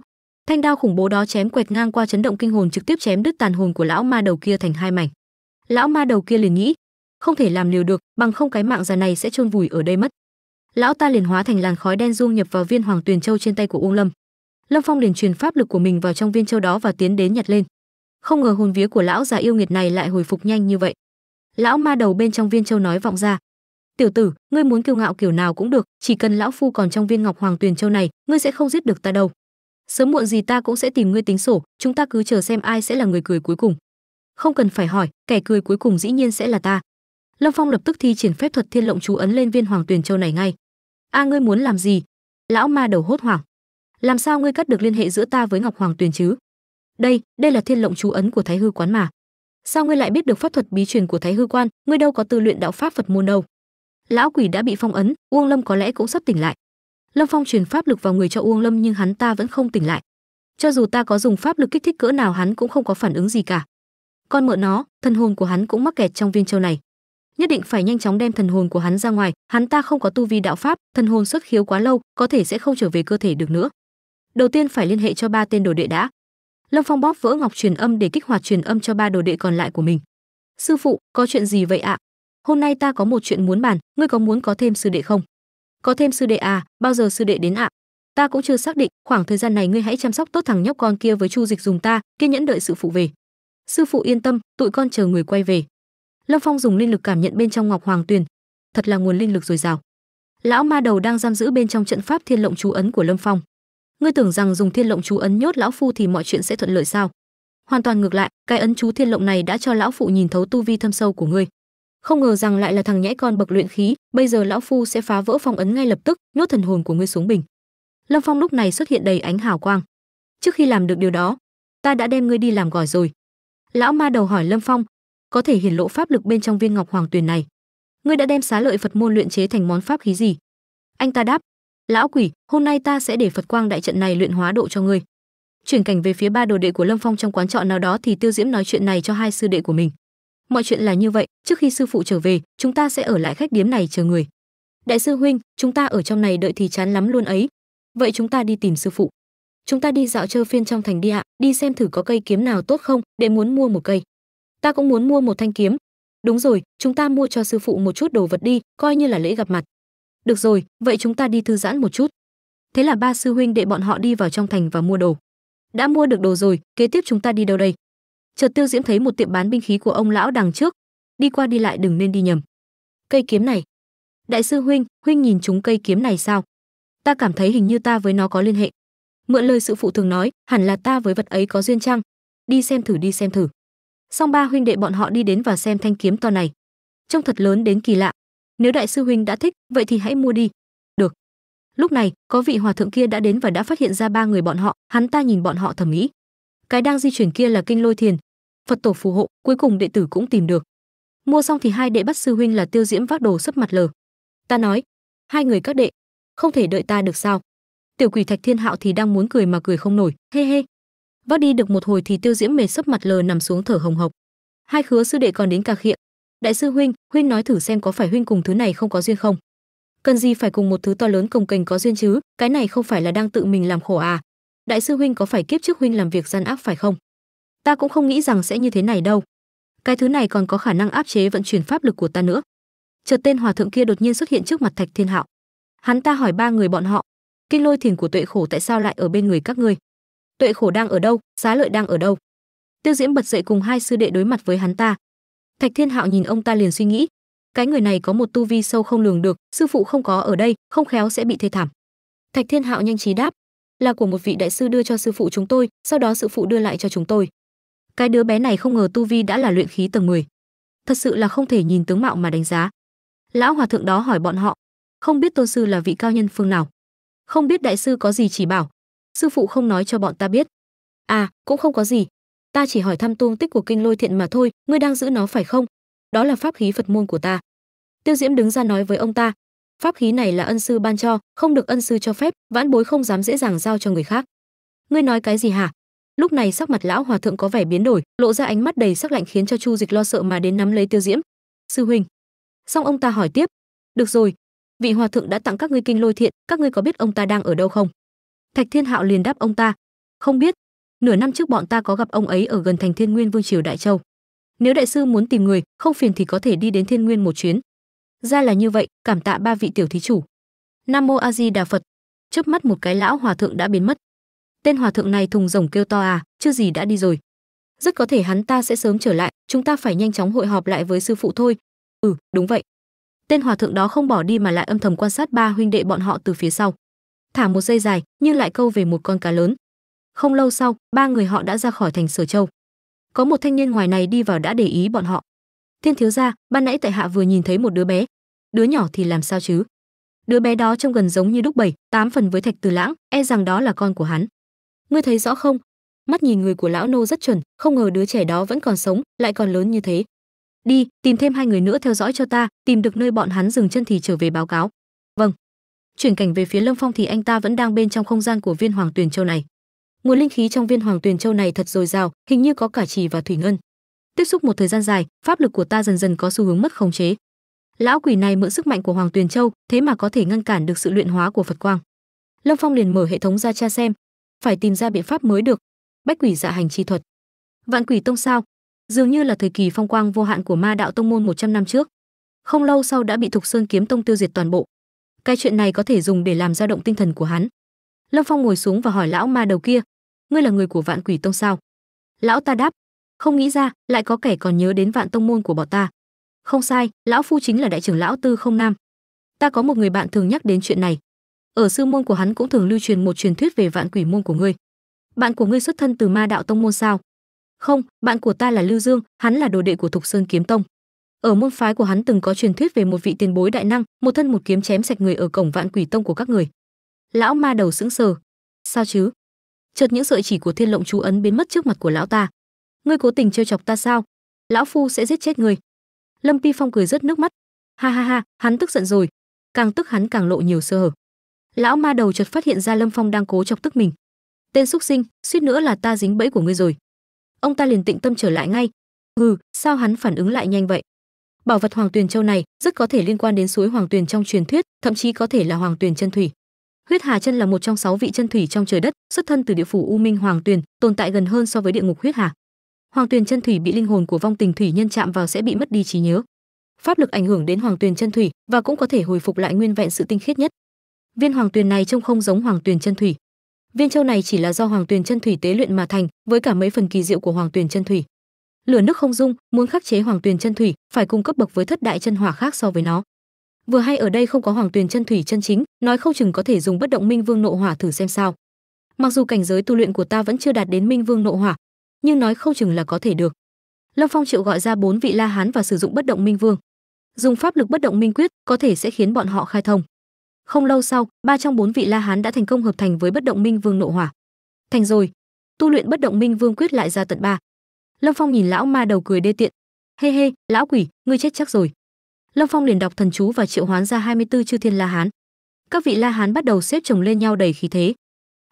thanh đao khủng bố đó chém quẹt ngang qua chấn động kinh hồn trực tiếp chém đứt tàn hồn của lão ma đầu kia thành hai mảnh. Lão ma đầu kia liền nghĩ, không thể làm liều được, bằng không cái mạng già này sẽ chôn vùi ở đây mất. Lão ta liền hóa thành làn khói đen dung nhập vào viên hoàng tuyền châu trên tay của Uông Lâm. Lâm Phong liền truyền pháp lực của mình vào trong viên châu đó và tiến đến nhặt lên không ngờ hồn vía của lão già yêu nghiệt này lại hồi phục nhanh như vậy lão ma đầu bên trong viên châu nói vọng ra tiểu tử ngươi muốn kiêu ngạo kiểu nào cũng được chỉ cần lão phu còn trong viên ngọc hoàng tuyền châu này ngươi sẽ không giết được ta đâu sớm muộn gì ta cũng sẽ tìm ngươi tính sổ chúng ta cứ chờ xem ai sẽ là người cười cuối cùng không cần phải hỏi kẻ cười cuối cùng dĩ nhiên sẽ là ta lâm phong lập tức thi triển phép thuật thiên lộng chú ấn lên viên hoàng tuyền châu này ngay a ngươi muốn làm gì lão ma đầu hốt hoảng làm sao ngươi cắt được liên hệ giữa ta với ngọc hoàng tuyền chứ đây đây là thiên lộng chú ấn của thái hư quán mà sao ngươi lại biết được pháp thuật bí truyền của thái hư quan ngươi đâu có tư luyện đạo pháp phật môn đâu lão quỷ đã bị phong ấn uông lâm có lẽ cũng sắp tỉnh lại lâm phong truyền pháp lực vào người cho uông lâm nhưng hắn ta vẫn không tỉnh lại cho dù ta có dùng pháp lực kích thích cỡ nào hắn cũng không có phản ứng gì cả con mợ nó thân hồn của hắn cũng mắc kẹt trong viên châu này nhất định phải nhanh chóng đem thần hồn của hắn ra ngoài hắn ta không có tu vi đạo pháp thần hồn xuất khiếu quá lâu có thể sẽ không trở về cơ thể được nữa đầu tiên phải liên hệ cho ba tên đồ đệ đã Lâm Phong bóp vỡ ngọc truyền âm để kích hoạt truyền âm cho ba đồ đệ còn lại của mình. "Sư phụ, có chuyện gì vậy ạ? Hôm nay ta có một chuyện muốn bàn, ngươi có muốn có thêm sư đệ không?" "Có thêm sư đệ à, bao giờ sư đệ đến ạ?" "Ta cũng chưa xác định, khoảng thời gian này ngươi hãy chăm sóc tốt thằng nhóc con kia với Chu Dịch dùng ta, kiên nhẫn đợi sư phụ về." "Sư phụ yên tâm, tụi con chờ người quay về." Lâm Phong dùng linh lực cảm nhận bên trong Ngọc Hoàng Tuyền, thật là nguồn linh lực dồi dào. Lão ma đầu đang giam giữ bên trong trận pháp Thiên Lộng chú ấn của Lâm Phong ngươi tưởng rằng dùng thiên lộng chú ấn nhốt lão phu thì mọi chuyện sẽ thuận lợi sao hoàn toàn ngược lại cái ấn chú thiên lộng này đã cho lão phụ nhìn thấu tu vi thâm sâu của ngươi không ngờ rằng lại là thằng nhãi con bậc luyện khí bây giờ lão phu sẽ phá vỡ phong ấn ngay lập tức nhốt thần hồn của ngươi xuống bình lâm phong lúc này xuất hiện đầy ánh hào quang trước khi làm được điều đó ta đã đem ngươi đi làm gỏi rồi lão ma đầu hỏi lâm phong có thể hiển lộ pháp lực bên trong viên ngọc hoàng tuyền này ngươi đã đem xá lợi phật môn luyện chế thành món pháp khí gì anh ta đáp lão quỷ hôm nay ta sẽ để phật quang đại trận này luyện hóa độ cho ngươi chuyển cảnh về phía ba đồ đệ của lâm phong trong quán trọ nào đó thì tiêu diễm nói chuyện này cho hai sư đệ của mình mọi chuyện là như vậy trước khi sư phụ trở về chúng ta sẽ ở lại khách điếm này chờ người đại sư huynh chúng ta ở trong này đợi thì chán lắm luôn ấy vậy chúng ta đi tìm sư phụ chúng ta đi dạo chơi phiên trong thành đi ạ đi xem thử có cây kiếm nào tốt không để muốn mua một cây ta cũng muốn mua một thanh kiếm đúng rồi chúng ta mua cho sư phụ một chút đồ vật đi coi như là lễ gặp mặt được rồi vậy chúng ta đi thư giãn một chút thế là ba sư huynh đệ bọn họ đi vào trong thành và mua đồ đã mua được đồ rồi kế tiếp chúng ta đi đâu đây chợt tiêu diễm thấy một tiệm bán binh khí của ông lão đằng trước đi qua đi lại đừng nên đi nhầm cây kiếm này đại sư huynh huynh nhìn chúng cây kiếm này sao ta cảm thấy hình như ta với nó có liên hệ mượn lời sự phụ thường nói hẳn là ta với vật ấy có duyên chăng đi xem thử đi xem thử xong ba huynh đệ bọn họ đi đến và xem thanh kiếm to này trông thật lớn đến kỳ lạ nếu đại sư huynh đã thích vậy thì hãy mua đi được lúc này có vị hòa thượng kia đã đến và đã phát hiện ra ba người bọn họ hắn ta nhìn bọn họ thầm nghĩ cái đang di chuyển kia là kinh lôi thiền phật tổ phù hộ cuối cùng đệ tử cũng tìm được mua xong thì hai đệ bắt sư huynh là tiêu diễm vác đồ sấp mặt lờ ta nói hai người các đệ không thể đợi ta được sao tiểu quỷ thạch thiên hạo thì đang muốn cười mà cười không nổi hê hê vác đi được một hồi thì tiêu diễm mệt sấp mặt lờ nằm xuống thở hồng hộc hai khứa sư đệ còn đến cà khịa đại sư huynh huynh nói thử xem có phải huynh cùng thứ này không có duyên không cần gì phải cùng một thứ to lớn cồng kềnh có duyên chứ cái này không phải là đang tự mình làm khổ à đại sư huynh có phải kiếp trước huynh làm việc gian ác phải không ta cũng không nghĩ rằng sẽ như thế này đâu cái thứ này còn có khả năng áp chế vận chuyển pháp lực của ta nữa chợt tên hòa thượng kia đột nhiên xuất hiện trước mặt thạch thiên hạo hắn ta hỏi ba người bọn họ kinh lôi thiền của tuệ khổ tại sao lại ở bên người các ngươi tuệ khổ đang ở đâu Giá lợi đang ở đâu tiêu diễm bật dậy cùng hai sư đệ đối mặt với hắn ta Thạch Thiên Hạo nhìn ông ta liền suy nghĩ, cái người này có một tu vi sâu không lường được, sư phụ không có ở đây, không khéo sẽ bị thê thảm. Thạch Thiên Hạo nhanh trí đáp, là của một vị đại sư đưa cho sư phụ chúng tôi, sau đó sư phụ đưa lại cho chúng tôi. Cái đứa bé này không ngờ tu vi đã là luyện khí tầng 10. Thật sự là không thể nhìn tướng mạo mà đánh giá. Lão hòa thượng đó hỏi bọn họ, không biết tôn sư là vị cao nhân phương nào, không biết đại sư có gì chỉ bảo, sư phụ không nói cho bọn ta biết. À, cũng không có gì, ta chỉ hỏi thăm tung tích của kinh lôi thiện mà thôi ngươi đang giữ nó phải không đó là pháp khí phật môn của ta tiêu diễm đứng ra nói với ông ta pháp khí này là ân sư ban cho không được ân sư cho phép vãn bối không dám dễ dàng giao cho người khác ngươi nói cái gì hả lúc này sắc mặt lão hòa thượng có vẻ biến đổi lộ ra ánh mắt đầy sắc lạnh khiến cho chu dịch lo sợ mà đến nắm lấy tiêu diễm sư huynh xong ông ta hỏi tiếp được rồi vị hòa thượng đã tặng các ngươi kinh lôi thiện các ngươi có biết ông ta đang ở đâu không thạch thiên hạo liền đáp ông ta không biết nửa năm trước bọn ta có gặp ông ấy ở gần thành Thiên Nguyên Vương triều Đại Châu. Nếu đại sư muốn tìm người, không phiền thì có thể đi đến Thiên Nguyên một chuyến. Ra là như vậy, cảm tạ ba vị tiểu thí chủ. Nam mô A Di Đà Phật. Chớp mắt một cái lão hòa thượng đã biến mất. Tên hòa thượng này thùng rồng kêu to à, chưa gì đã đi rồi. Rất có thể hắn ta sẽ sớm trở lại, chúng ta phải nhanh chóng hội họp lại với sư phụ thôi. Ừ, đúng vậy. Tên hòa thượng đó không bỏ đi mà lại âm thầm quan sát ba huynh đệ bọn họ từ phía sau. Thả một dây dài, nhưng lại câu về một con cá lớn không lâu sau ba người họ đã ra khỏi thành sở châu có một thanh niên ngoài này đi vào đã để ý bọn họ thiên thiếu gia ban nãy tại hạ vừa nhìn thấy một đứa bé đứa nhỏ thì làm sao chứ đứa bé đó trông gần giống như đúc bảy tám phần với thạch từ lãng e rằng đó là con của hắn ngươi thấy rõ không mắt nhìn người của lão nô rất chuẩn không ngờ đứa trẻ đó vẫn còn sống lại còn lớn như thế đi tìm thêm hai người nữa theo dõi cho ta tìm được nơi bọn hắn dừng chân thì trở về báo cáo vâng chuyển cảnh về phía lâm phong thì anh ta vẫn đang bên trong không gian của viên hoàng tuyển châu này nguồn linh khí trong viên hoàng tuyền châu này thật dồi dào hình như có cả trì và thủy ngân tiếp xúc một thời gian dài pháp lực của ta dần dần có xu hướng mất khống chế lão quỷ này mượn sức mạnh của hoàng tuyền châu thế mà có thể ngăn cản được sự luyện hóa của phật quang lâm phong liền mở hệ thống ra tra xem phải tìm ra biện pháp mới được bách quỷ dạ hành chi thuật vạn quỷ tông sao dường như là thời kỳ phong quang vô hạn của ma đạo tông môn 100 năm trước không lâu sau đã bị thục sơn kiếm tông tiêu diệt toàn bộ cái chuyện này có thể dùng để làm dao động tinh thần của hắn lâm phong ngồi xuống và hỏi lão ma đầu kia ngươi là người của vạn quỷ tông sao lão ta đáp không nghĩ ra lại có kẻ còn nhớ đến vạn tông môn của bọn ta không sai lão phu chính là đại trưởng lão tư không nam ta có một người bạn thường nhắc đến chuyện này ở sư môn của hắn cũng thường lưu truyền một truyền thuyết về vạn quỷ môn của ngươi bạn của ngươi xuất thân từ ma đạo tông môn sao không bạn của ta là lưu dương hắn là đồ đệ của thục sơn kiếm tông ở môn phái của hắn từng có truyền thuyết về một vị tiền bối đại năng một thân một kiếm chém sạch người ở cổng vạn quỷ tông của các người lão ma đầu sững sờ sao chứ chợt những sợi chỉ của thiên lộng chú ấn biến mất trước mặt của lão ta ngươi cố tình trêu chọc ta sao lão phu sẽ giết chết ngươi lâm pi phong cười rớt nước mắt ha ha ha hắn tức giận rồi càng tức hắn càng lộ nhiều sơ hở lão ma đầu chợt phát hiện ra lâm phong đang cố chọc tức mình tên xúc sinh suýt nữa là ta dính bẫy của ngươi rồi ông ta liền tịnh tâm trở lại ngay ừ sao hắn phản ứng lại nhanh vậy bảo vật hoàng tuyền châu này rất có thể liên quan đến suối hoàng tuyền trong truyền thuyết thậm chí có thể là hoàng tuyền chân thủy Huyết Hà Chân là một trong sáu vị chân thủy trong trời đất, xuất thân từ địa phủ U Minh Hoàng Tuyền, tồn tại gần hơn so với địa ngục Huyết Hà. Hoàng Tuyền chân thủy bị linh hồn của vong tình thủy nhân chạm vào sẽ bị mất đi trí nhớ. Pháp lực ảnh hưởng đến Hoàng Tuyền chân thủy và cũng có thể hồi phục lại nguyên vẹn sự tinh khiết nhất. Viên Hoàng Tuyền này trông không giống Hoàng Tuyền chân thủy. Viên châu này chỉ là do Hoàng Tuyền chân thủy tế luyện mà thành, với cả mấy phần kỳ diệu của Hoàng Tuyền chân thủy. Lửa nước không dung, muốn khắc chế Hoàng Tuyền chân thủy, phải cung cấp bậc với thất đại chân hỏa khác so với nó vừa hay ở đây không có hoàng tuyền chân thủy chân chính nói không chừng có thể dùng bất động minh vương nộ hỏa thử xem sao mặc dù cảnh giới tu luyện của ta vẫn chưa đạt đến minh vương nộ hỏa nhưng nói không chừng là có thể được lâm phong triệu gọi ra bốn vị la hán và sử dụng bất động minh vương dùng pháp lực bất động minh quyết có thể sẽ khiến bọn họ khai thông không lâu sau ba trong bốn vị la hán đã thành công hợp thành với bất động minh vương nộ hỏa thành rồi tu luyện bất động minh vương quyết lại ra tận ba lâm phong nhìn lão ma đầu cười đê tiện hê hey hê hey, lão quỷ ngươi chết chắc rồi Lâm Phong liền đọc thần chú và triệu hoán ra 24 chư thiên la hán. Các vị la hán bắt đầu xếp chồng lên nhau đầy khí thế.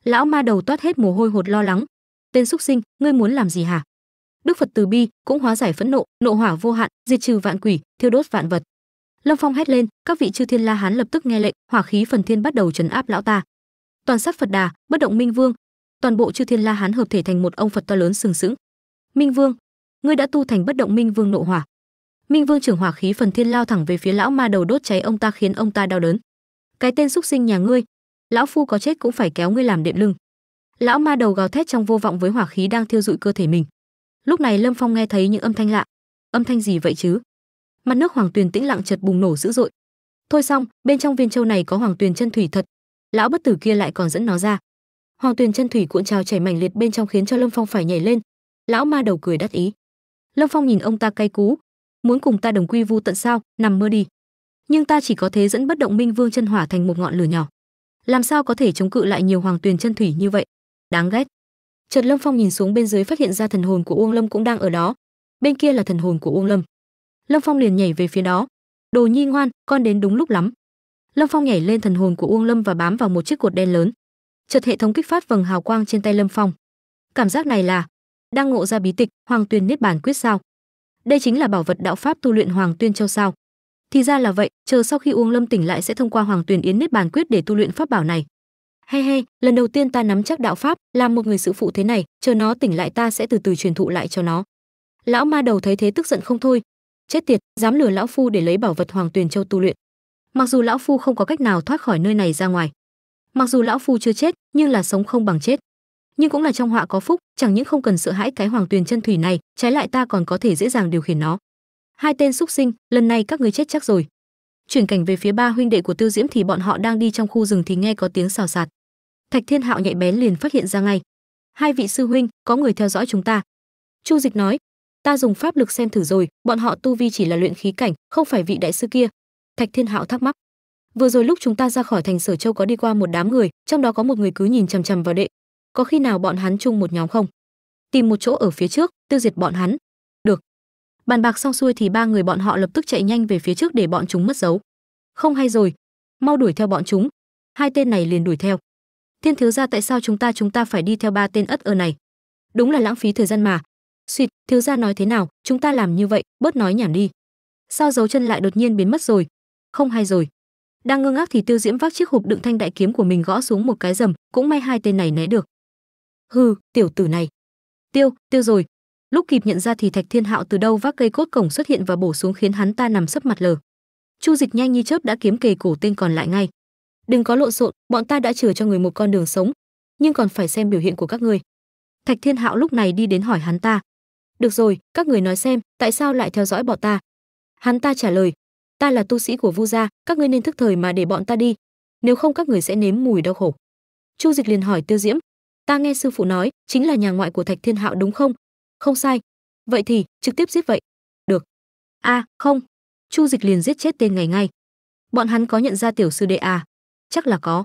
Lão ma đầu toát hết mồ hôi hột lo lắng. Tên xúc sinh, ngươi muốn làm gì hả? Đức Phật từ bi cũng hóa giải phẫn nộ, nộ hỏa vô hạn, diệt trừ vạn quỷ, thiêu đốt vạn vật. Lâm Phong hét lên, các vị chư thiên la hán lập tức nghe lệnh, hỏa khí phần thiên bắt đầu trấn áp lão ta. Toàn sắc Phật Đà, bất động Minh Vương, toàn bộ chư thiên la hán hợp thể thành một ông Phật to lớn sừng sững. Minh Vương, ngươi đã tu thành bất động Minh Vương nộ hỏa minh vương trưởng hỏa khí phần thiên lao thẳng về phía lão ma đầu đốt cháy ông ta khiến ông ta đau đớn cái tên xúc sinh nhà ngươi lão phu có chết cũng phải kéo ngươi làm đệm lưng lão ma đầu gào thét trong vô vọng với hỏa khí đang thiêu dụi cơ thể mình lúc này lâm phong nghe thấy những âm thanh lạ âm thanh gì vậy chứ mặt nước hoàng tuyền tĩnh lặng chợt bùng nổ dữ dội thôi xong bên trong viên châu này có hoàng tuyền chân thủy thật lão bất tử kia lại còn dẫn nó ra hoàng tuyền chân thủy cuộn trào chảy mảnh liệt bên trong khiến cho lâm phong phải nhảy lên lão ma đầu cười đắc ý lâm phong nhìn ông ta cay cú muốn cùng ta đồng quy vu tận sao nằm mơ đi nhưng ta chỉ có thế dẫn bất động minh vương chân hỏa thành một ngọn lửa nhỏ làm sao có thể chống cự lại nhiều hoàng tuyền chân thủy như vậy đáng ghét chợt lâm phong nhìn xuống bên dưới phát hiện ra thần hồn của uông lâm cũng đang ở đó bên kia là thần hồn của uông lâm lâm phong liền nhảy về phía đó đồ nhi ngoan con đến đúng lúc lắm lâm phong nhảy lên thần hồn của uông lâm và bám vào một chiếc cột đen lớn chợt hệ thống kích phát vầng hào quang trên tay lâm phong cảm giác này là đang ngộ ra bí tịch hoàng tuyền niết bàn quyết sao đây chính là bảo vật đạo pháp tu luyện hoàng tuyên châu sao thì ra là vậy chờ sau khi uông lâm tỉnh lại sẽ thông qua hoàng tuyền yến niết bàn quyết để tu luyện pháp bảo này he he, lần đầu tiên ta nắm chắc đạo pháp làm một người sự phụ thế này chờ nó tỉnh lại ta sẽ từ từ truyền thụ lại cho nó lão ma đầu thấy thế tức giận không thôi chết tiệt dám lừa lão phu để lấy bảo vật hoàng tuyền châu tu luyện mặc dù lão phu không có cách nào thoát khỏi nơi này ra ngoài mặc dù lão phu chưa chết nhưng là sống không bằng chết nhưng cũng là trong họa có phúc chẳng những không cần sợ hãi cái hoàng tuyền chân thủy này trái lại ta còn có thể dễ dàng điều khiển nó hai tên xúc sinh lần này các người chết chắc rồi chuyển cảnh về phía ba huynh đệ của tiêu diễm thì bọn họ đang đi trong khu rừng thì nghe có tiếng xào xạc thạch thiên hạo nhạy bén liền phát hiện ra ngay hai vị sư huynh có người theo dõi chúng ta chu dịch nói ta dùng pháp lực xem thử rồi bọn họ tu vi chỉ là luyện khí cảnh không phải vị đại sư kia thạch thiên hạo thắc mắc vừa rồi lúc chúng ta ra khỏi thành sở châu có đi qua một đám người trong đó có một người cứ nhìn chằm chằm vào đệ có khi nào bọn hắn chung một nhóm không tìm một chỗ ở phía trước tiêu diệt bọn hắn được bàn bạc xong xuôi thì ba người bọn họ lập tức chạy nhanh về phía trước để bọn chúng mất dấu không hay rồi mau đuổi theo bọn chúng hai tên này liền đuổi theo thiên thiếu gia tại sao chúng ta chúng ta phải đi theo ba tên ất ơ này đúng là lãng phí thời gian mà suỵt thiếu gia nói thế nào chúng ta làm như vậy bớt nói nhảm đi sao dấu chân lại đột nhiên biến mất rồi không hay rồi đang ngơ ngác thì tiêu diễm vác chiếc hộp đựng thanh đại kiếm của mình gõ xuống một cái rầm cũng may hai tên này né được hừ tiểu tử này tiêu tiêu rồi lúc kịp nhận ra thì thạch thiên hạo từ đâu vác cây cốt cổng xuất hiện và bổ xuống khiến hắn ta nằm sấp mặt lờ chu dịch nhanh như chớp đã kiếm kề cổ tên còn lại ngay đừng có lộn xộn bọn ta đã chừa cho người một con đường sống nhưng còn phải xem biểu hiện của các ngươi thạch thiên hạo lúc này đi đến hỏi hắn ta được rồi các người nói xem tại sao lại theo dõi bọn ta hắn ta trả lời ta là tu sĩ của vu gia các ngươi nên thức thời mà để bọn ta đi nếu không các người sẽ nếm mùi đau khổ chu dịch liền hỏi tiêu diễm ta nghe sư phụ nói chính là nhà ngoại của thạch thiên hạo đúng không không sai vậy thì trực tiếp giết vậy được a à, không chu dịch liền giết chết tên ngày ngay bọn hắn có nhận ra tiểu sư đệ à chắc là có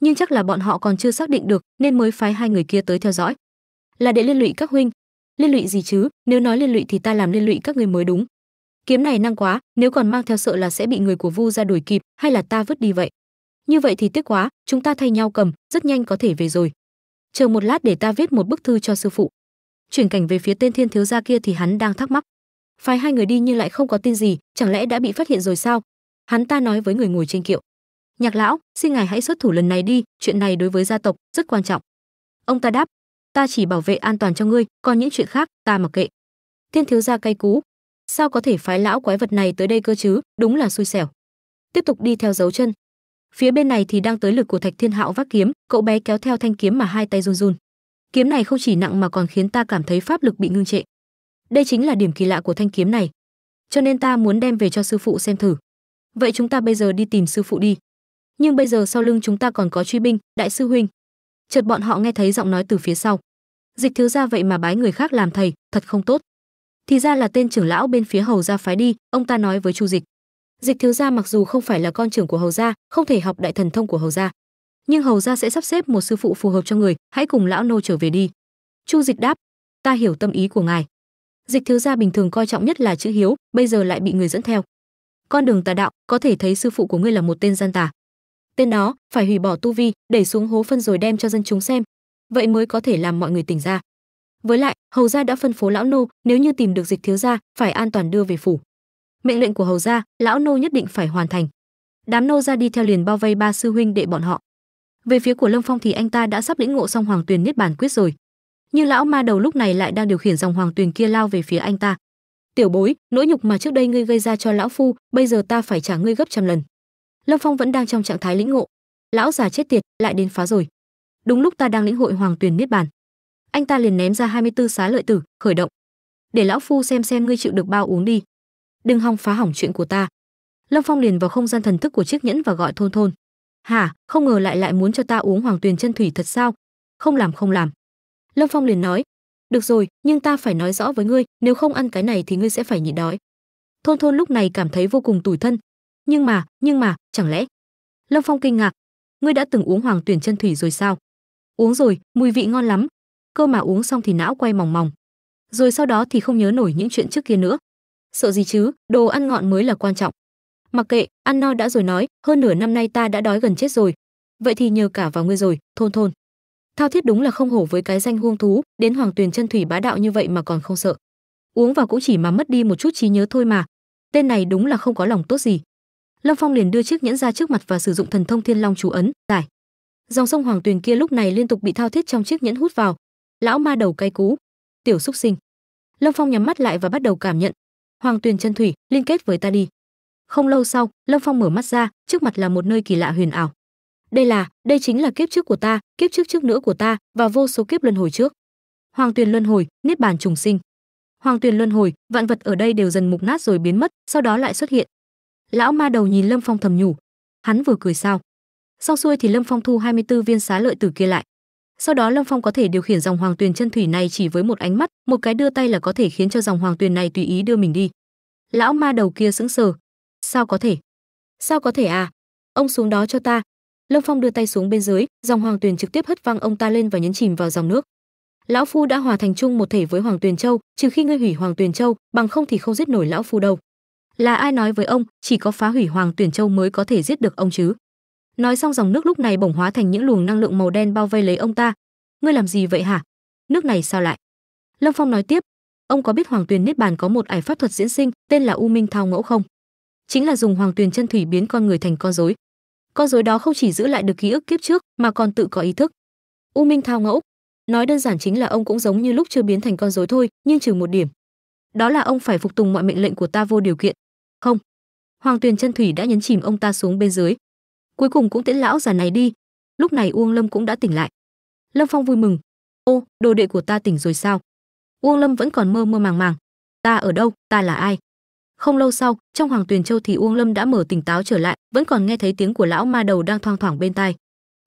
nhưng chắc là bọn họ còn chưa xác định được nên mới phái hai người kia tới theo dõi là để liên lụy các huynh liên lụy gì chứ nếu nói liên lụy thì ta làm liên lụy các người mới đúng kiếm này năng quá nếu còn mang theo sợ là sẽ bị người của vu ra đuổi kịp hay là ta vứt đi vậy như vậy thì tiếc quá chúng ta thay nhau cầm rất nhanh có thể về rồi chờ một lát để ta viết một bức thư cho sư phụ chuyển cảnh về phía tên thiên thiếu gia kia thì hắn đang thắc mắc phái hai người đi nhưng lại không có tin gì chẳng lẽ đã bị phát hiện rồi sao hắn ta nói với người ngồi trên kiệu nhạc lão xin ngài hãy xuất thủ lần này đi chuyện này đối với gia tộc rất quan trọng ông ta đáp ta chỉ bảo vệ an toàn cho ngươi còn những chuyện khác ta mặc kệ thiên thiếu gia cay cú sao có thể phái lão quái vật này tới đây cơ chứ đúng là xui xẻo tiếp tục đi theo dấu chân phía bên này thì đang tới lực của thạch thiên hạo vác kiếm cậu bé kéo theo thanh kiếm mà hai tay run run kiếm này không chỉ nặng mà còn khiến ta cảm thấy pháp lực bị ngưng trệ đây chính là điểm kỳ lạ của thanh kiếm này cho nên ta muốn đem về cho sư phụ xem thử vậy chúng ta bây giờ đi tìm sư phụ đi nhưng bây giờ sau lưng chúng ta còn có truy binh đại sư huynh chợt bọn họ nghe thấy giọng nói từ phía sau dịch thiếu ra vậy mà bái người khác làm thầy thật không tốt thì ra là tên trưởng lão bên phía hầu ra phái đi ông ta nói với chu dịch dịch thiếu gia mặc dù không phải là con trưởng của hầu gia không thể học đại thần thông của hầu gia nhưng hầu gia sẽ sắp xếp một sư phụ phù hợp cho người hãy cùng lão nô trở về đi chu dịch đáp ta hiểu tâm ý của ngài dịch thiếu gia bình thường coi trọng nhất là chữ hiếu bây giờ lại bị người dẫn theo con đường tà đạo có thể thấy sư phụ của ngươi là một tên gian tà tên đó phải hủy bỏ tu vi đẩy xuống hố phân rồi đem cho dân chúng xem vậy mới có thể làm mọi người tỉnh ra với lại hầu gia đã phân phố lão nô nếu như tìm được dịch thiếu gia phải an toàn đưa về phủ mệnh lệnh của hầu gia lão nô nhất định phải hoàn thành đám nô ra đi theo liền bao vây ba sư huynh đệ bọn họ về phía của lâm phong thì anh ta đã sắp lĩnh ngộ xong hoàng tuyền niết bàn quyết rồi nhưng lão ma đầu lúc này lại đang điều khiển dòng hoàng tuyền kia lao về phía anh ta tiểu bối nỗi nhục mà trước đây ngươi gây ra cho lão phu bây giờ ta phải trả ngươi gấp trăm lần lâm phong vẫn đang trong trạng thái lĩnh ngộ lão già chết tiệt lại đến phá rồi đúng lúc ta đang lĩnh hội hoàng tuyền niết bàn anh ta liền ném ra 24 xá lợi tử khởi động để lão phu xem xem ngươi chịu được bao uống đi đừng hòng phá hỏng chuyện của ta lâm phong liền vào không gian thần thức của chiếc nhẫn và gọi thôn thôn hả không ngờ lại lại muốn cho ta uống hoàng tuyền chân thủy thật sao không làm không làm lâm phong liền nói được rồi nhưng ta phải nói rõ với ngươi nếu không ăn cái này thì ngươi sẽ phải nhịn đói thôn thôn lúc này cảm thấy vô cùng tủi thân nhưng mà nhưng mà chẳng lẽ lâm phong kinh ngạc ngươi đã từng uống hoàng tuyển chân thủy rồi sao uống rồi mùi vị ngon lắm cơ mà uống xong thì não quay mòng mòng rồi sau đó thì không nhớ nổi những chuyện trước kia nữa sợ gì chứ đồ ăn ngon mới là quan trọng mặc kệ ăn no đã rồi nói hơn nửa năm nay ta đã đói gần chết rồi vậy thì nhờ cả vào ngươi rồi thôn thôn thao thiết đúng là không hổ với cái danh huông thú đến hoàng tuyền chân thủy bá đạo như vậy mà còn không sợ uống vào cũng chỉ mà mất đi một chút trí nhớ thôi mà tên này đúng là không có lòng tốt gì lâm phong liền đưa chiếc nhẫn ra trước mặt và sử dụng thần thông thiên long chú ấn giải dòng sông hoàng tuyền kia lúc này liên tục bị thao thiết trong chiếc nhẫn hút vào lão ma đầu cay cú tiểu xúc sinh lâm phong nhắm mắt lại và bắt đầu cảm nhận hoàng tuyền chân thủy liên kết với ta đi không lâu sau lâm phong mở mắt ra trước mặt là một nơi kỳ lạ huyền ảo đây là đây chính là kiếp trước của ta kiếp trước trước nữa của ta và vô số kiếp luân hồi trước hoàng tuyền luân hồi niết bàn trùng sinh hoàng tuyền luân hồi vạn vật ở đây đều dần mục nát rồi biến mất sau đó lại xuất hiện lão ma đầu nhìn lâm phong thầm nhủ hắn vừa cười sao sau xuôi thì lâm phong thu 24 viên xá lợi tử kia lại sau đó lâm phong có thể điều khiển dòng hoàng tuyền chân thủy này chỉ với một ánh mắt một cái đưa tay là có thể khiến cho dòng hoàng tuyền này tùy ý đưa mình đi lão ma đầu kia sững sờ sao có thể sao có thể à ông xuống đó cho ta lâm phong đưa tay xuống bên dưới dòng hoàng tuyền trực tiếp hất văng ông ta lên và nhấn chìm vào dòng nước lão phu đã hòa thành chung một thể với hoàng tuyền châu trừ khi ngươi hủy hoàng tuyền châu bằng không thì không giết nổi lão phu đâu là ai nói với ông chỉ có phá hủy hoàng tuyền châu mới có thể giết được ông chứ Nói xong dòng nước lúc này bỗng hóa thành những luồng năng lượng màu đen bao vây lấy ông ta. Ngươi làm gì vậy hả? Nước này sao lại? Lâm Phong nói tiếp, ông có biết Hoàng Tuyền Niết Bàn có một ải pháp thuật diễn sinh tên là U Minh Thao Ngẫu không? Chính là dùng Hoàng Tuyền chân thủy biến con người thành con rối. Con rối đó không chỉ giữ lại được ký ức kiếp trước mà còn tự có ý thức. U Minh Thao Ngẫu, nói đơn giản chính là ông cũng giống như lúc chưa biến thành con rối thôi, nhưng trừ một điểm. Đó là ông phải phục tùng mọi mệnh lệnh của ta vô điều kiện. Không. Hoàng Tuyền chân thủy đã nhấn chìm ông ta xuống bên dưới, cuối cùng cũng tiễn lão già này đi lúc này uông lâm cũng đã tỉnh lại lâm phong vui mừng ô đồ đệ của ta tỉnh rồi sao uông lâm vẫn còn mơ mơ màng màng ta ở đâu ta là ai không lâu sau trong hoàng tuyền châu thì uông lâm đã mở tỉnh táo trở lại vẫn còn nghe thấy tiếng của lão ma đầu đang thoang thoảng bên tai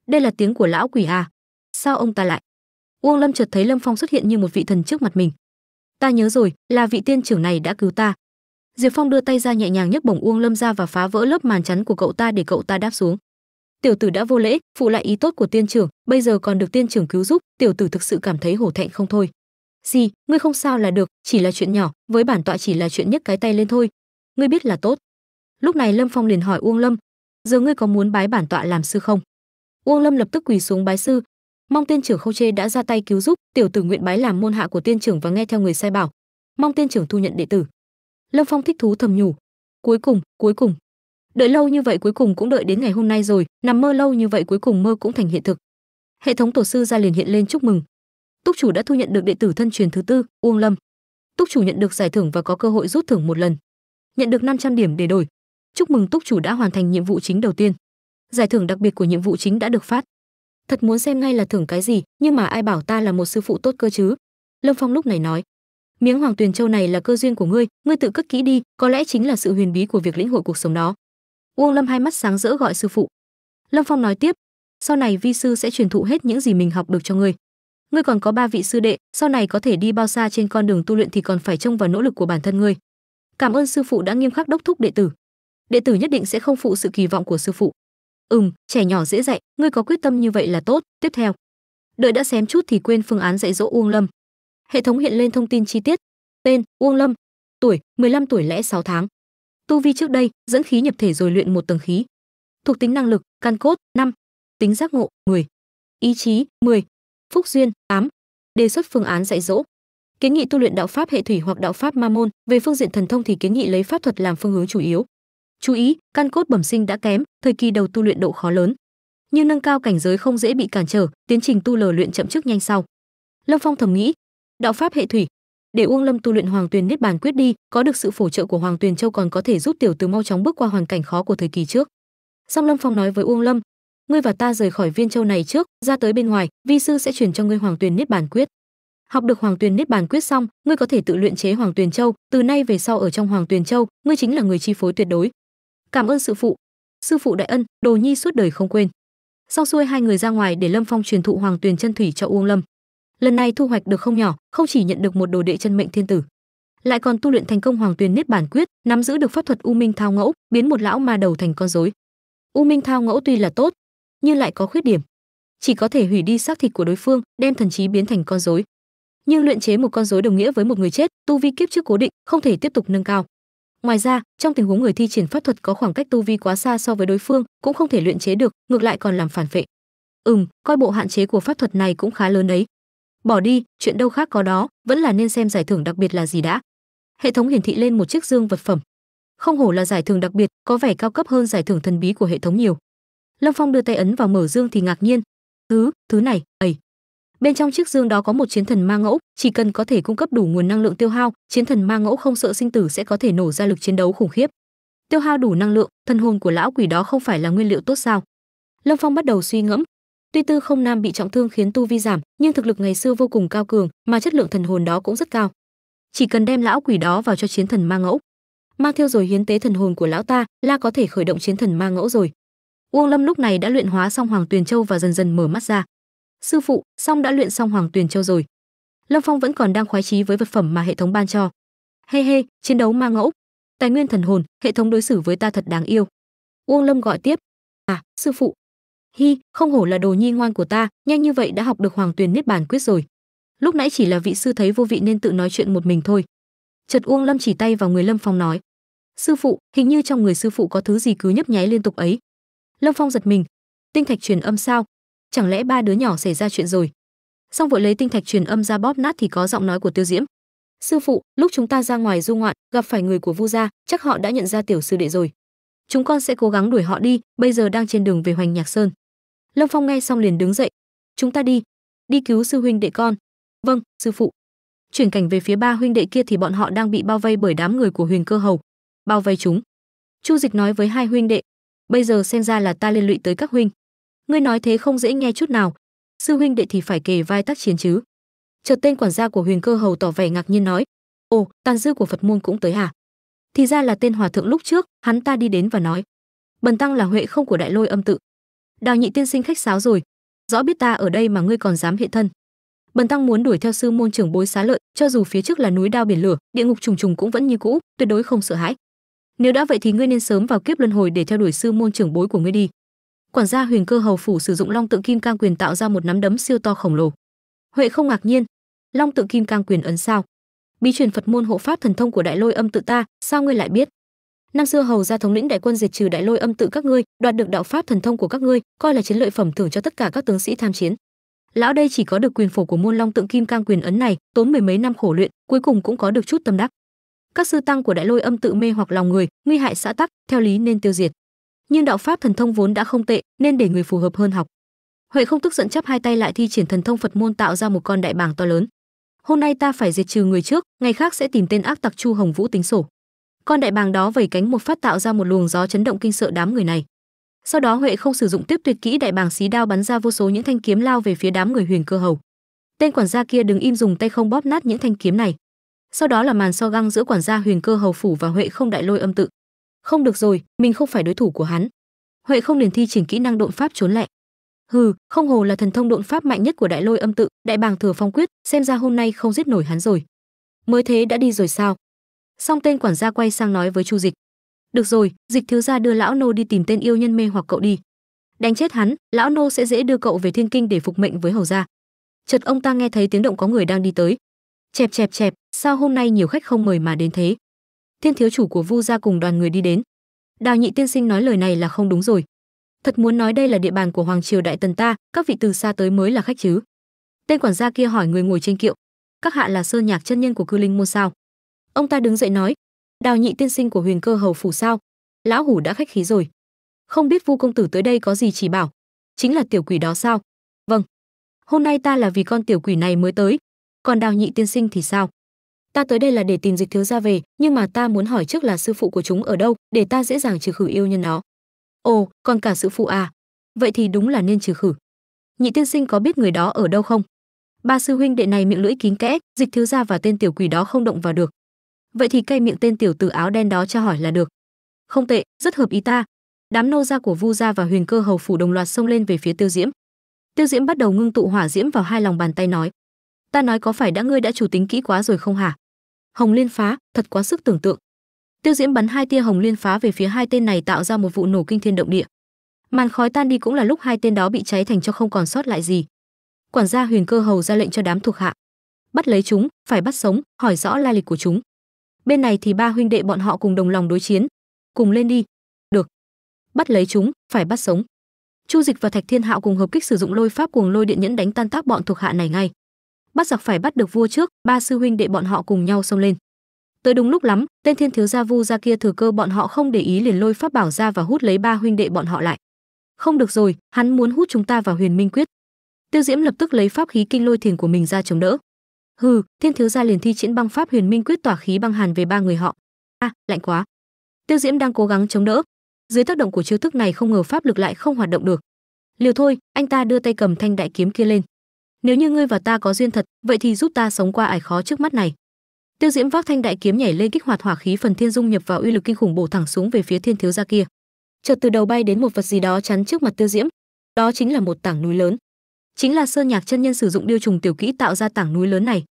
đây là tiếng của lão quỷ à sao ông ta lại uông lâm chợt thấy lâm phong xuất hiện như một vị thần trước mặt mình ta nhớ rồi là vị tiên trưởng này đã cứu ta diệp phong đưa tay ra nhẹ nhàng nhấc bổng uông lâm ra và phá vỡ lớp màn chắn của cậu ta để cậu ta đáp xuống tiểu tử đã vô lễ phụ lại ý tốt của tiên trưởng bây giờ còn được tiên trưởng cứu giúp tiểu tử thực sự cảm thấy hổ thẹn không thôi gì ngươi không sao là được chỉ là chuyện nhỏ với bản tọa chỉ là chuyện nhấc cái tay lên thôi ngươi biết là tốt lúc này lâm phong liền hỏi uông lâm giờ ngươi có muốn bái bản tọa làm sư không uông lâm lập tức quỳ xuống bái sư mong tiên trưởng khâu chê đã ra tay cứu giúp tiểu tử nguyện bái làm môn hạ của tiên trưởng và nghe theo người sai bảo mong tiên trưởng thu nhận đệ tử lâm phong thích thú thầm nhủ cuối cùng cuối cùng đợi lâu như vậy cuối cùng cũng đợi đến ngày hôm nay rồi nằm mơ lâu như vậy cuối cùng mơ cũng thành hiện thực hệ thống tổ sư ra liền hiện lên chúc mừng túc chủ đã thu nhận được đệ tử thân truyền thứ tư uông lâm túc chủ nhận được giải thưởng và có cơ hội rút thưởng một lần nhận được 500 điểm để đổi chúc mừng túc chủ đã hoàn thành nhiệm vụ chính đầu tiên giải thưởng đặc biệt của nhiệm vụ chính đã được phát thật muốn xem ngay là thưởng cái gì nhưng mà ai bảo ta là một sư phụ tốt cơ chứ lâm phong lúc này nói miếng hoàng tuyền châu này là cơ duyên của ngươi ngươi tự cất kỹ đi có lẽ chính là sự huyền bí của việc lĩnh hội cuộc sống đó uông lâm hai mắt sáng rỡ gọi sư phụ lâm phong nói tiếp sau này vi sư sẽ truyền thụ hết những gì mình học được cho ngươi ngươi còn có ba vị sư đệ sau này có thể đi bao xa trên con đường tu luyện thì còn phải trông vào nỗ lực của bản thân ngươi cảm ơn sư phụ đã nghiêm khắc đốc thúc đệ tử đệ tử nhất định sẽ không phụ sự kỳ vọng của sư phụ ừm trẻ nhỏ dễ dạy ngươi có quyết tâm như vậy là tốt tiếp theo đợi đã xém chút thì quên phương án dạy dỗ uông lâm Hệ thống hiện lên thông tin chi tiết. Tên: Uông Lâm. Tuổi: 15 tuổi lẽ 6 tháng. Tu vi trước đây, dẫn khí nhập thể rồi luyện một tầng khí. Thuộc tính năng lực: căn cốt 5, tính giác ngộ 10, ý chí 10, phúc duyên 8. Đề xuất phương án dạy dỗ. Kiến nghị tu luyện đạo pháp hệ thủy hoặc đạo pháp ma môn, về phương diện thần thông thì kiến nghị lấy pháp thuật làm phương hướng chủ yếu. Chú ý, căn cốt bẩm sinh đã kém, thời kỳ đầu tu luyện độ khó lớn, nhưng nâng cao cảnh giới không dễ bị cản trở, tiến trình tu lờ luyện chậm trước nhanh sau. Lâm Phong thầm nghĩ, đạo pháp hệ thủy để uông lâm tu luyện hoàng tuyền niết bàn quyết đi có được sự phổ trợ của hoàng tuyền châu còn có thể giúp tiểu từ mau chóng bước qua hoàn cảnh khó của thời kỳ trước song lâm phong nói với uông lâm ngươi và ta rời khỏi viên châu này trước ra tới bên ngoài vi sư sẽ truyền cho ngươi hoàng tuyền niết bàn quyết học được hoàng tuyền niết bàn quyết xong ngươi có thể tự luyện chế hoàng tuyền châu từ nay về sau ở trong hoàng tuyền châu ngươi chính là người chi phối tuyệt đối cảm ơn sư phụ sư phụ đại ân đồ nhi suốt đời không quên sau xuôi hai người ra ngoài để lâm phong truyền thụ hoàng tuyền chân thủy cho uông lâm lần này thu hoạch được không nhỏ không chỉ nhận được một đồ đệ chân mệnh thiên tử lại còn tu luyện thành công hoàng tuyền niết bản quyết nắm giữ được pháp thuật u minh thao ngẫu biến một lão ma đầu thành con rối u minh thao ngẫu tuy là tốt nhưng lại có khuyết điểm chỉ có thể hủy đi xác thịt của đối phương đem thần trí biến thành con rối nhưng luyện chế một con rối đồng nghĩa với một người chết tu vi kiếp trước cố định không thể tiếp tục nâng cao ngoài ra trong tình huống người thi triển pháp thuật có khoảng cách tu vi quá xa so với đối phương cũng không thể luyện chế được ngược lại còn làm phản vệ. ừm coi bộ hạn chế của pháp thuật này cũng khá lớn ấy bỏ đi chuyện đâu khác có đó vẫn là nên xem giải thưởng đặc biệt là gì đã hệ thống hiển thị lên một chiếc dương vật phẩm không hổ là giải thưởng đặc biệt có vẻ cao cấp hơn giải thưởng thần bí của hệ thống nhiều lâm phong đưa tay ấn vào mở dương thì ngạc nhiên thứ thứ này ầy bên trong chiếc dương đó có một chiến thần ma ngẫu chỉ cần có thể cung cấp đủ nguồn năng lượng tiêu hao chiến thần ma ngẫu không sợ sinh tử sẽ có thể nổ ra lực chiến đấu khủng khiếp tiêu hao đủ năng lượng thân hồn của lão quỷ đó không phải là nguyên liệu tốt sao lâm phong bắt đầu suy ngẫm Tuy Tư Không Nam bị trọng thương khiến tu vi giảm, nhưng thực lực ngày xưa vô cùng cao cường, mà chất lượng thần hồn đó cũng rất cao. Chỉ cần đem lão quỷ đó vào cho chiến thần ma ngẫu, mang theo rồi hiến tế thần hồn của lão ta, là có thể khởi động chiến thần ma ngẫu rồi. Uông Lâm lúc này đã luyện hóa xong Hoàng Tuyền Châu và dần dần mở mắt ra. Sư phụ, xong đã luyện xong Hoàng Tuyền Châu rồi. Lâm Phong vẫn còn đang khoái chí với vật phẩm mà hệ thống ban cho. Hê hey hê, hey, chiến đấu ma ngẫu, tài nguyên thần hồn, hệ thống đối xử với ta thật đáng yêu. Uông Lâm gọi tiếp, "À, sư phụ, hi không hổ là đồ nhi ngoan của ta nhanh như vậy đã học được hoàng tuyền niết bàn quyết rồi lúc nãy chỉ là vị sư thấy vô vị nên tự nói chuyện một mình thôi chợt uông lâm chỉ tay vào người lâm phong nói sư phụ hình như trong người sư phụ có thứ gì cứ nhấp nháy liên tục ấy lâm phong giật mình tinh thạch truyền âm sao chẳng lẽ ba đứa nhỏ xảy ra chuyện rồi xong vội lấy tinh thạch truyền âm ra bóp nát thì có giọng nói của tiêu diễm sư phụ lúc chúng ta ra ngoài du ngoạn gặp phải người của vu gia chắc họ đã nhận ra tiểu sư đệ rồi chúng con sẽ cố gắng đuổi họ đi bây giờ đang trên đường về hoành nhạc sơn Lâm Phong nghe xong liền đứng dậy, "Chúng ta đi, đi cứu sư huynh đệ con." "Vâng, sư phụ." Chuyển cảnh về phía ba huynh đệ kia thì bọn họ đang bị bao vây bởi đám người của Huyền Cơ Hầu, bao vây chúng. Chu Dịch nói với hai huynh đệ, "Bây giờ xem ra là ta liên lụy tới các huynh. Ngươi nói thế không dễ nghe chút nào, sư huynh đệ thì phải kề vai tác chiến chứ." Chợt tên quản gia của Huyền Cơ Hầu tỏ vẻ ngạc nhiên nói, "Ồ, tàn dư của Phật môn cũng tới à?" Thì ra là tên hòa thượng lúc trước, hắn ta đi đến và nói, "Bần tăng là huệ không của Đại Lôi Âm tự." đào nhị tiên sinh khách sáo rồi rõ biết ta ở đây mà ngươi còn dám hiện thân bần tăng muốn đuổi theo sư môn trưởng bối xá lợi cho dù phía trước là núi đao biển lửa địa ngục trùng trùng cũng vẫn như cũ tuyệt đối không sợ hãi nếu đã vậy thì ngươi nên sớm vào kiếp luân hồi để theo đuổi sư môn trưởng bối của ngươi đi quản gia huyền cơ hầu phủ sử dụng long tượng kim cang quyền tạo ra một nắm đấm siêu to khổng lồ huệ không ngạc nhiên long tượng kim cang quyền ấn sao bí truyền phật môn hộ pháp thần thông của đại lôi âm tự ta sao ngươi lại biết năm xưa hầu gia thống lĩnh đại quân diệt trừ đại lôi âm tự các ngươi đoạt được đạo pháp thần thông của các ngươi coi là chiến lợi phẩm thưởng cho tất cả các tướng sĩ tham chiến lão đây chỉ có được quyền phổ của môn long tượng kim cang quyền ấn này tốn mười mấy năm khổ luyện cuối cùng cũng có được chút tâm đắc các sư tăng của đại lôi âm tự mê hoặc lòng người nguy hại xã tắc theo lý nên tiêu diệt nhưng đạo pháp thần thông vốn đã không tệ nên để người phù hợp hơn học huệ không tức giận chấp hai tay lại thi triển thần thông phật môn tạo ra một con đại bảng to lớn hôm nay ta phải diệt trừ người trước ngày khác sẽ tìm tên ác tặc chu hồng vũ tính sổ con đại bàng đó vẩy cánh một phát tạo ra một luồng gió chấn động kinh sợ đám người này sau đó huệ không sử dụng tiếp tuyệt kỹ đại bàng xí đao bắn ra vô số những thanh kiếm lao về phía đám người huyền cơ hầu tên quản gia kia đứng im dùng tay không bóp nát những thanh kiếm này sau đó là màn so găng giữa quản gia huyền cơ hầu phủ và huệ không đại lôi âm tự không được rồi mình không phải đối thủ của hắn huệ không liền thi triển kỹ năng độn pháp trốn lẹ hừ không hồ là thần thông độn pháp mạnh nhất của đại lôi âm tự đại bàng thừa phong quyết xem ra hôm nay không giết nổi hắn rồi mới thế đã đi rồi sao xong tên quản gia quay sang nói với chu dịch được rồi dịch thiếu gia đưa lão nô đi tìm tên yêu nhân mê hoặc cậu đi đánh chết hắn lão nô sẽ dễ đưa cậu về thiên kinh để phục mệnh với hầu gia chợt ông ta nghe thấy tiếng động có người đang đi tới chẹp chẹp chẹp sao hôm nay nhiều khách không mời mà đến thế thiên thiếu chủ của vu gia cùng đoàn người đi đến đào nhị tiên sinh nói lời này là không đúng rồi thật muốn nói đây là địa bàn của hoàng triều đại tần ta các vị từ xa tới mới là khách chứ tên quản gia kia hỏi người ngồi trên kiệu các hạ là sơn nhạc chân nhân của cư linh môn sao ông ta đứng dậy nói đào nhị tiên sinh của huyền cơ hầu phủ sao lão hủ đã khách khí rồi không biết vu công tử tới đây có gì chỉ bảo chính là tiểu quỷ đó sao vâng hôm nay ta là vì con tiểu quỷ này mới tới còn đào nhị tiên sinh thì sao ta tới đây là để tìm dịch thiếu gia về nhưng mà ta muốn hỏi trước là sư phụ của chúng ở đâu để ta dễ dàng trừ khử yêu nhân nó ồ còn cả sư phụ à vậy thì đúng là nên trừ khử nhị tiên sinh có biết người đó ở đâu không ba sư huynh đệ này miệng lưỡi kín kẽ dịch thiếu gia và tên tiểu quỷ đó không động vào được vậy thì cây miệng tên tiểu tử áo đen đó cho hỏi là được không tệ rất hợp ý ta đám nô gia của vu gia và huyền cơ hầu phủ đồng loạt xông lên về phía tiêu diễm tiêu diễm bắt đầu ngưng tụ hỏa diễm vào hai lòng bàn tay nói ta nói có phải đã ngươi đã chủ tính kỹ quá rồi không hả hồng liên phá thật quá sức tưởng tượng tiêu diễm bắn hai tia hồng liên phá về phía hai tên này tạo ra một vụ nổ kinh thiên động địa màn khói tan đi cũng là lúc hai tên đó bị cháy thành cho không còn sót lại gì quản gia huyền cơ hầu ra lệnh cho đám thuộc hạ bắt lấy chúng phải bắt sống hỏi rõ lai lịch của chúng bên này thì ba huynh đệ bọn họ cùng đồng lòng đối chiến cùng lên đi được bắt lấy chúng phải bắt sống chu dịch và thạch thiên hạo cùng hợp kích sử dụng lôi pháp cuồng lôi điện nhẫn đánh tan tác bọn thuộc hạ này ngay bắt giặc phải bắt được vua trước ba sư huynh đệ bọn họ cùng nhau xông lên tới đúng lúc lắm tên thiên thiếu gia vu ra kia thừa cơ bọn họ không để ý liền lôi pháp bảo ra và hút lấy ba huynh đệ bọn họ lại không được rồi hắn muốn hút chúng ta vào huyền minh quyết tiêu diễm lập tức lấy pháp khí kinh lôi thiền của mình ra chống đỡ hừ thiên thiếu gia liền thi triển băng pháp huyền minh quyết tỏa khí băng hàn về ba người họ a lạnh quá tiêu diễm đang cố gắng chống đỡ dưới tác động của chiêu thức này không ngờ pháp lực lại không hoạt động được liều thôi anh ta đưa tay cầm thanh đại kiếm kia lên nếu như ngươi và ta có duyên thật vậy thì giúp ta sống qua ải khó trước mắt này tiêu diễm vác thanh đại kiếm nhảy lên kích hoạt hỏa khí phần thiên dung nhập vào uy lực kinh khủng bổ thẳng xuống về phía thiên thiếu gia kia chợt từ đầu bay đến một vật gì đó chắn trước mặt tiêu diễm đó chính là một tảng núi lớn chính là sơn nhạc chân nhân sử dụng điêu trùng tiểu kỹ tạo ra tảng núi lớn này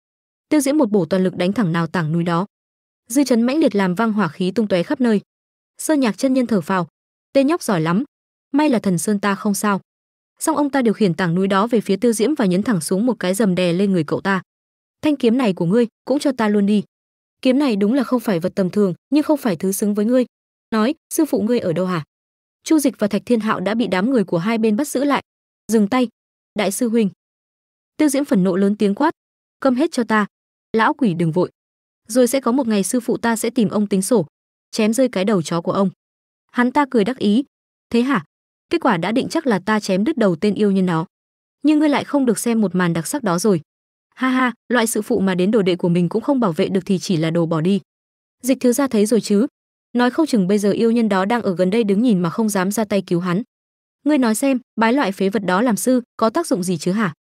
tiêu diễm một bổ toàn lực đánh thẳng nào tảng núi đó dư chấn mãnh liệt làm vang hỏa khí tung tóe khắp nơi sơn nhạc chân nhân thở phào tên nhóc giỏi lắm may là thần sơn ta không sao xong ông ta điều khiển tảng núi đó về phía tiêu diễm và nhấn thẳng xuống một cái dầm đè lên người cậu ta thanh kiếm này của ngươi cũng cho ta luôn đi kiếm này đúng là không phải vật tầm thường nhưng không phải thứ xứng với ngươi nói sư phụ ngươi ở đâu hả chu dịch và thạch thiên hạo đã bị đám người của hai bên bắt giữ lại dừng tay đại sư huynh tiêu diễm phẫn nộ lớn tiếng quát câm hết cho ta lão quỷ đừng vội rồi sẽ có một ngày sư phụ ta sẽ tìm ông tính sổ chém rơi cái đầu chó của ông hắn ta cười đắc ý thế hả kết quả đã định chắc là ta chém đứt đầu tên yêu nhân nó nhưng ngươi lại không được xem một màn đặc sắc đó rồi ha ha loại sự phụ mà đến đồ đệ của mình cũng không bảo vệ được thì chỉ là đồ bỏ đi dịch thiếu ra thấy rồi chứ nói không chừng bây giờ yêu nhân đó đang ở gần đây đứng nhìn mà không dám ra tay cứu hắn ngươi nói xem bái loại phế vật đó làm sư có tác dụng gì chứ hả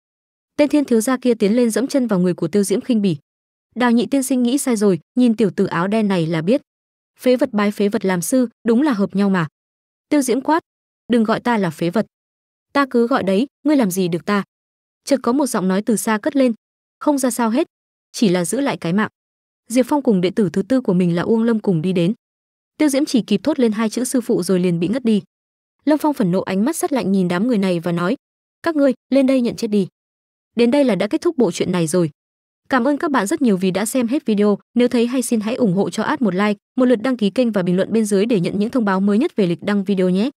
tên thiên thiếu gia kia tiến lên dẫm chân vào người của tiêu diễm khinh bỉ đào nhị tiên sinh nghĩ sai rồi nhìn tiểu tử áo đen này là biết phế vật bái phế vật làm sư đúng là hợp nhau mà tiêu diễm quát đừng gọi ta là phế vật ta cứ gọi đấy ngươi làm gì được ta chợt có một giọng nói từ xa cất lên không ra sao hết chỉ là giữ lại cái mạng diệp phong cùng đệ tử thứ tư của mình là uông lâm cùng đi đến tiêu diễm chỉ kịp thốt lên hai chữ sư phụ rồi liền bị ngất đi lâm phong phẫn nộ ánh mắt sắt lạnh nhìn đám người này và nói các ngươi lên đây nhận chết đi đến đây là đã kết thúc bộ chuyện này rồi cảm ơn các bạn rất nhiều vì đã xem hết video nếu thấy hay xin hãy ủng hộ cho ad một like một lượt đăng ký kênh và bình luận bên dưới để nhận những thông báo mới nhất về lịch đăng video nhé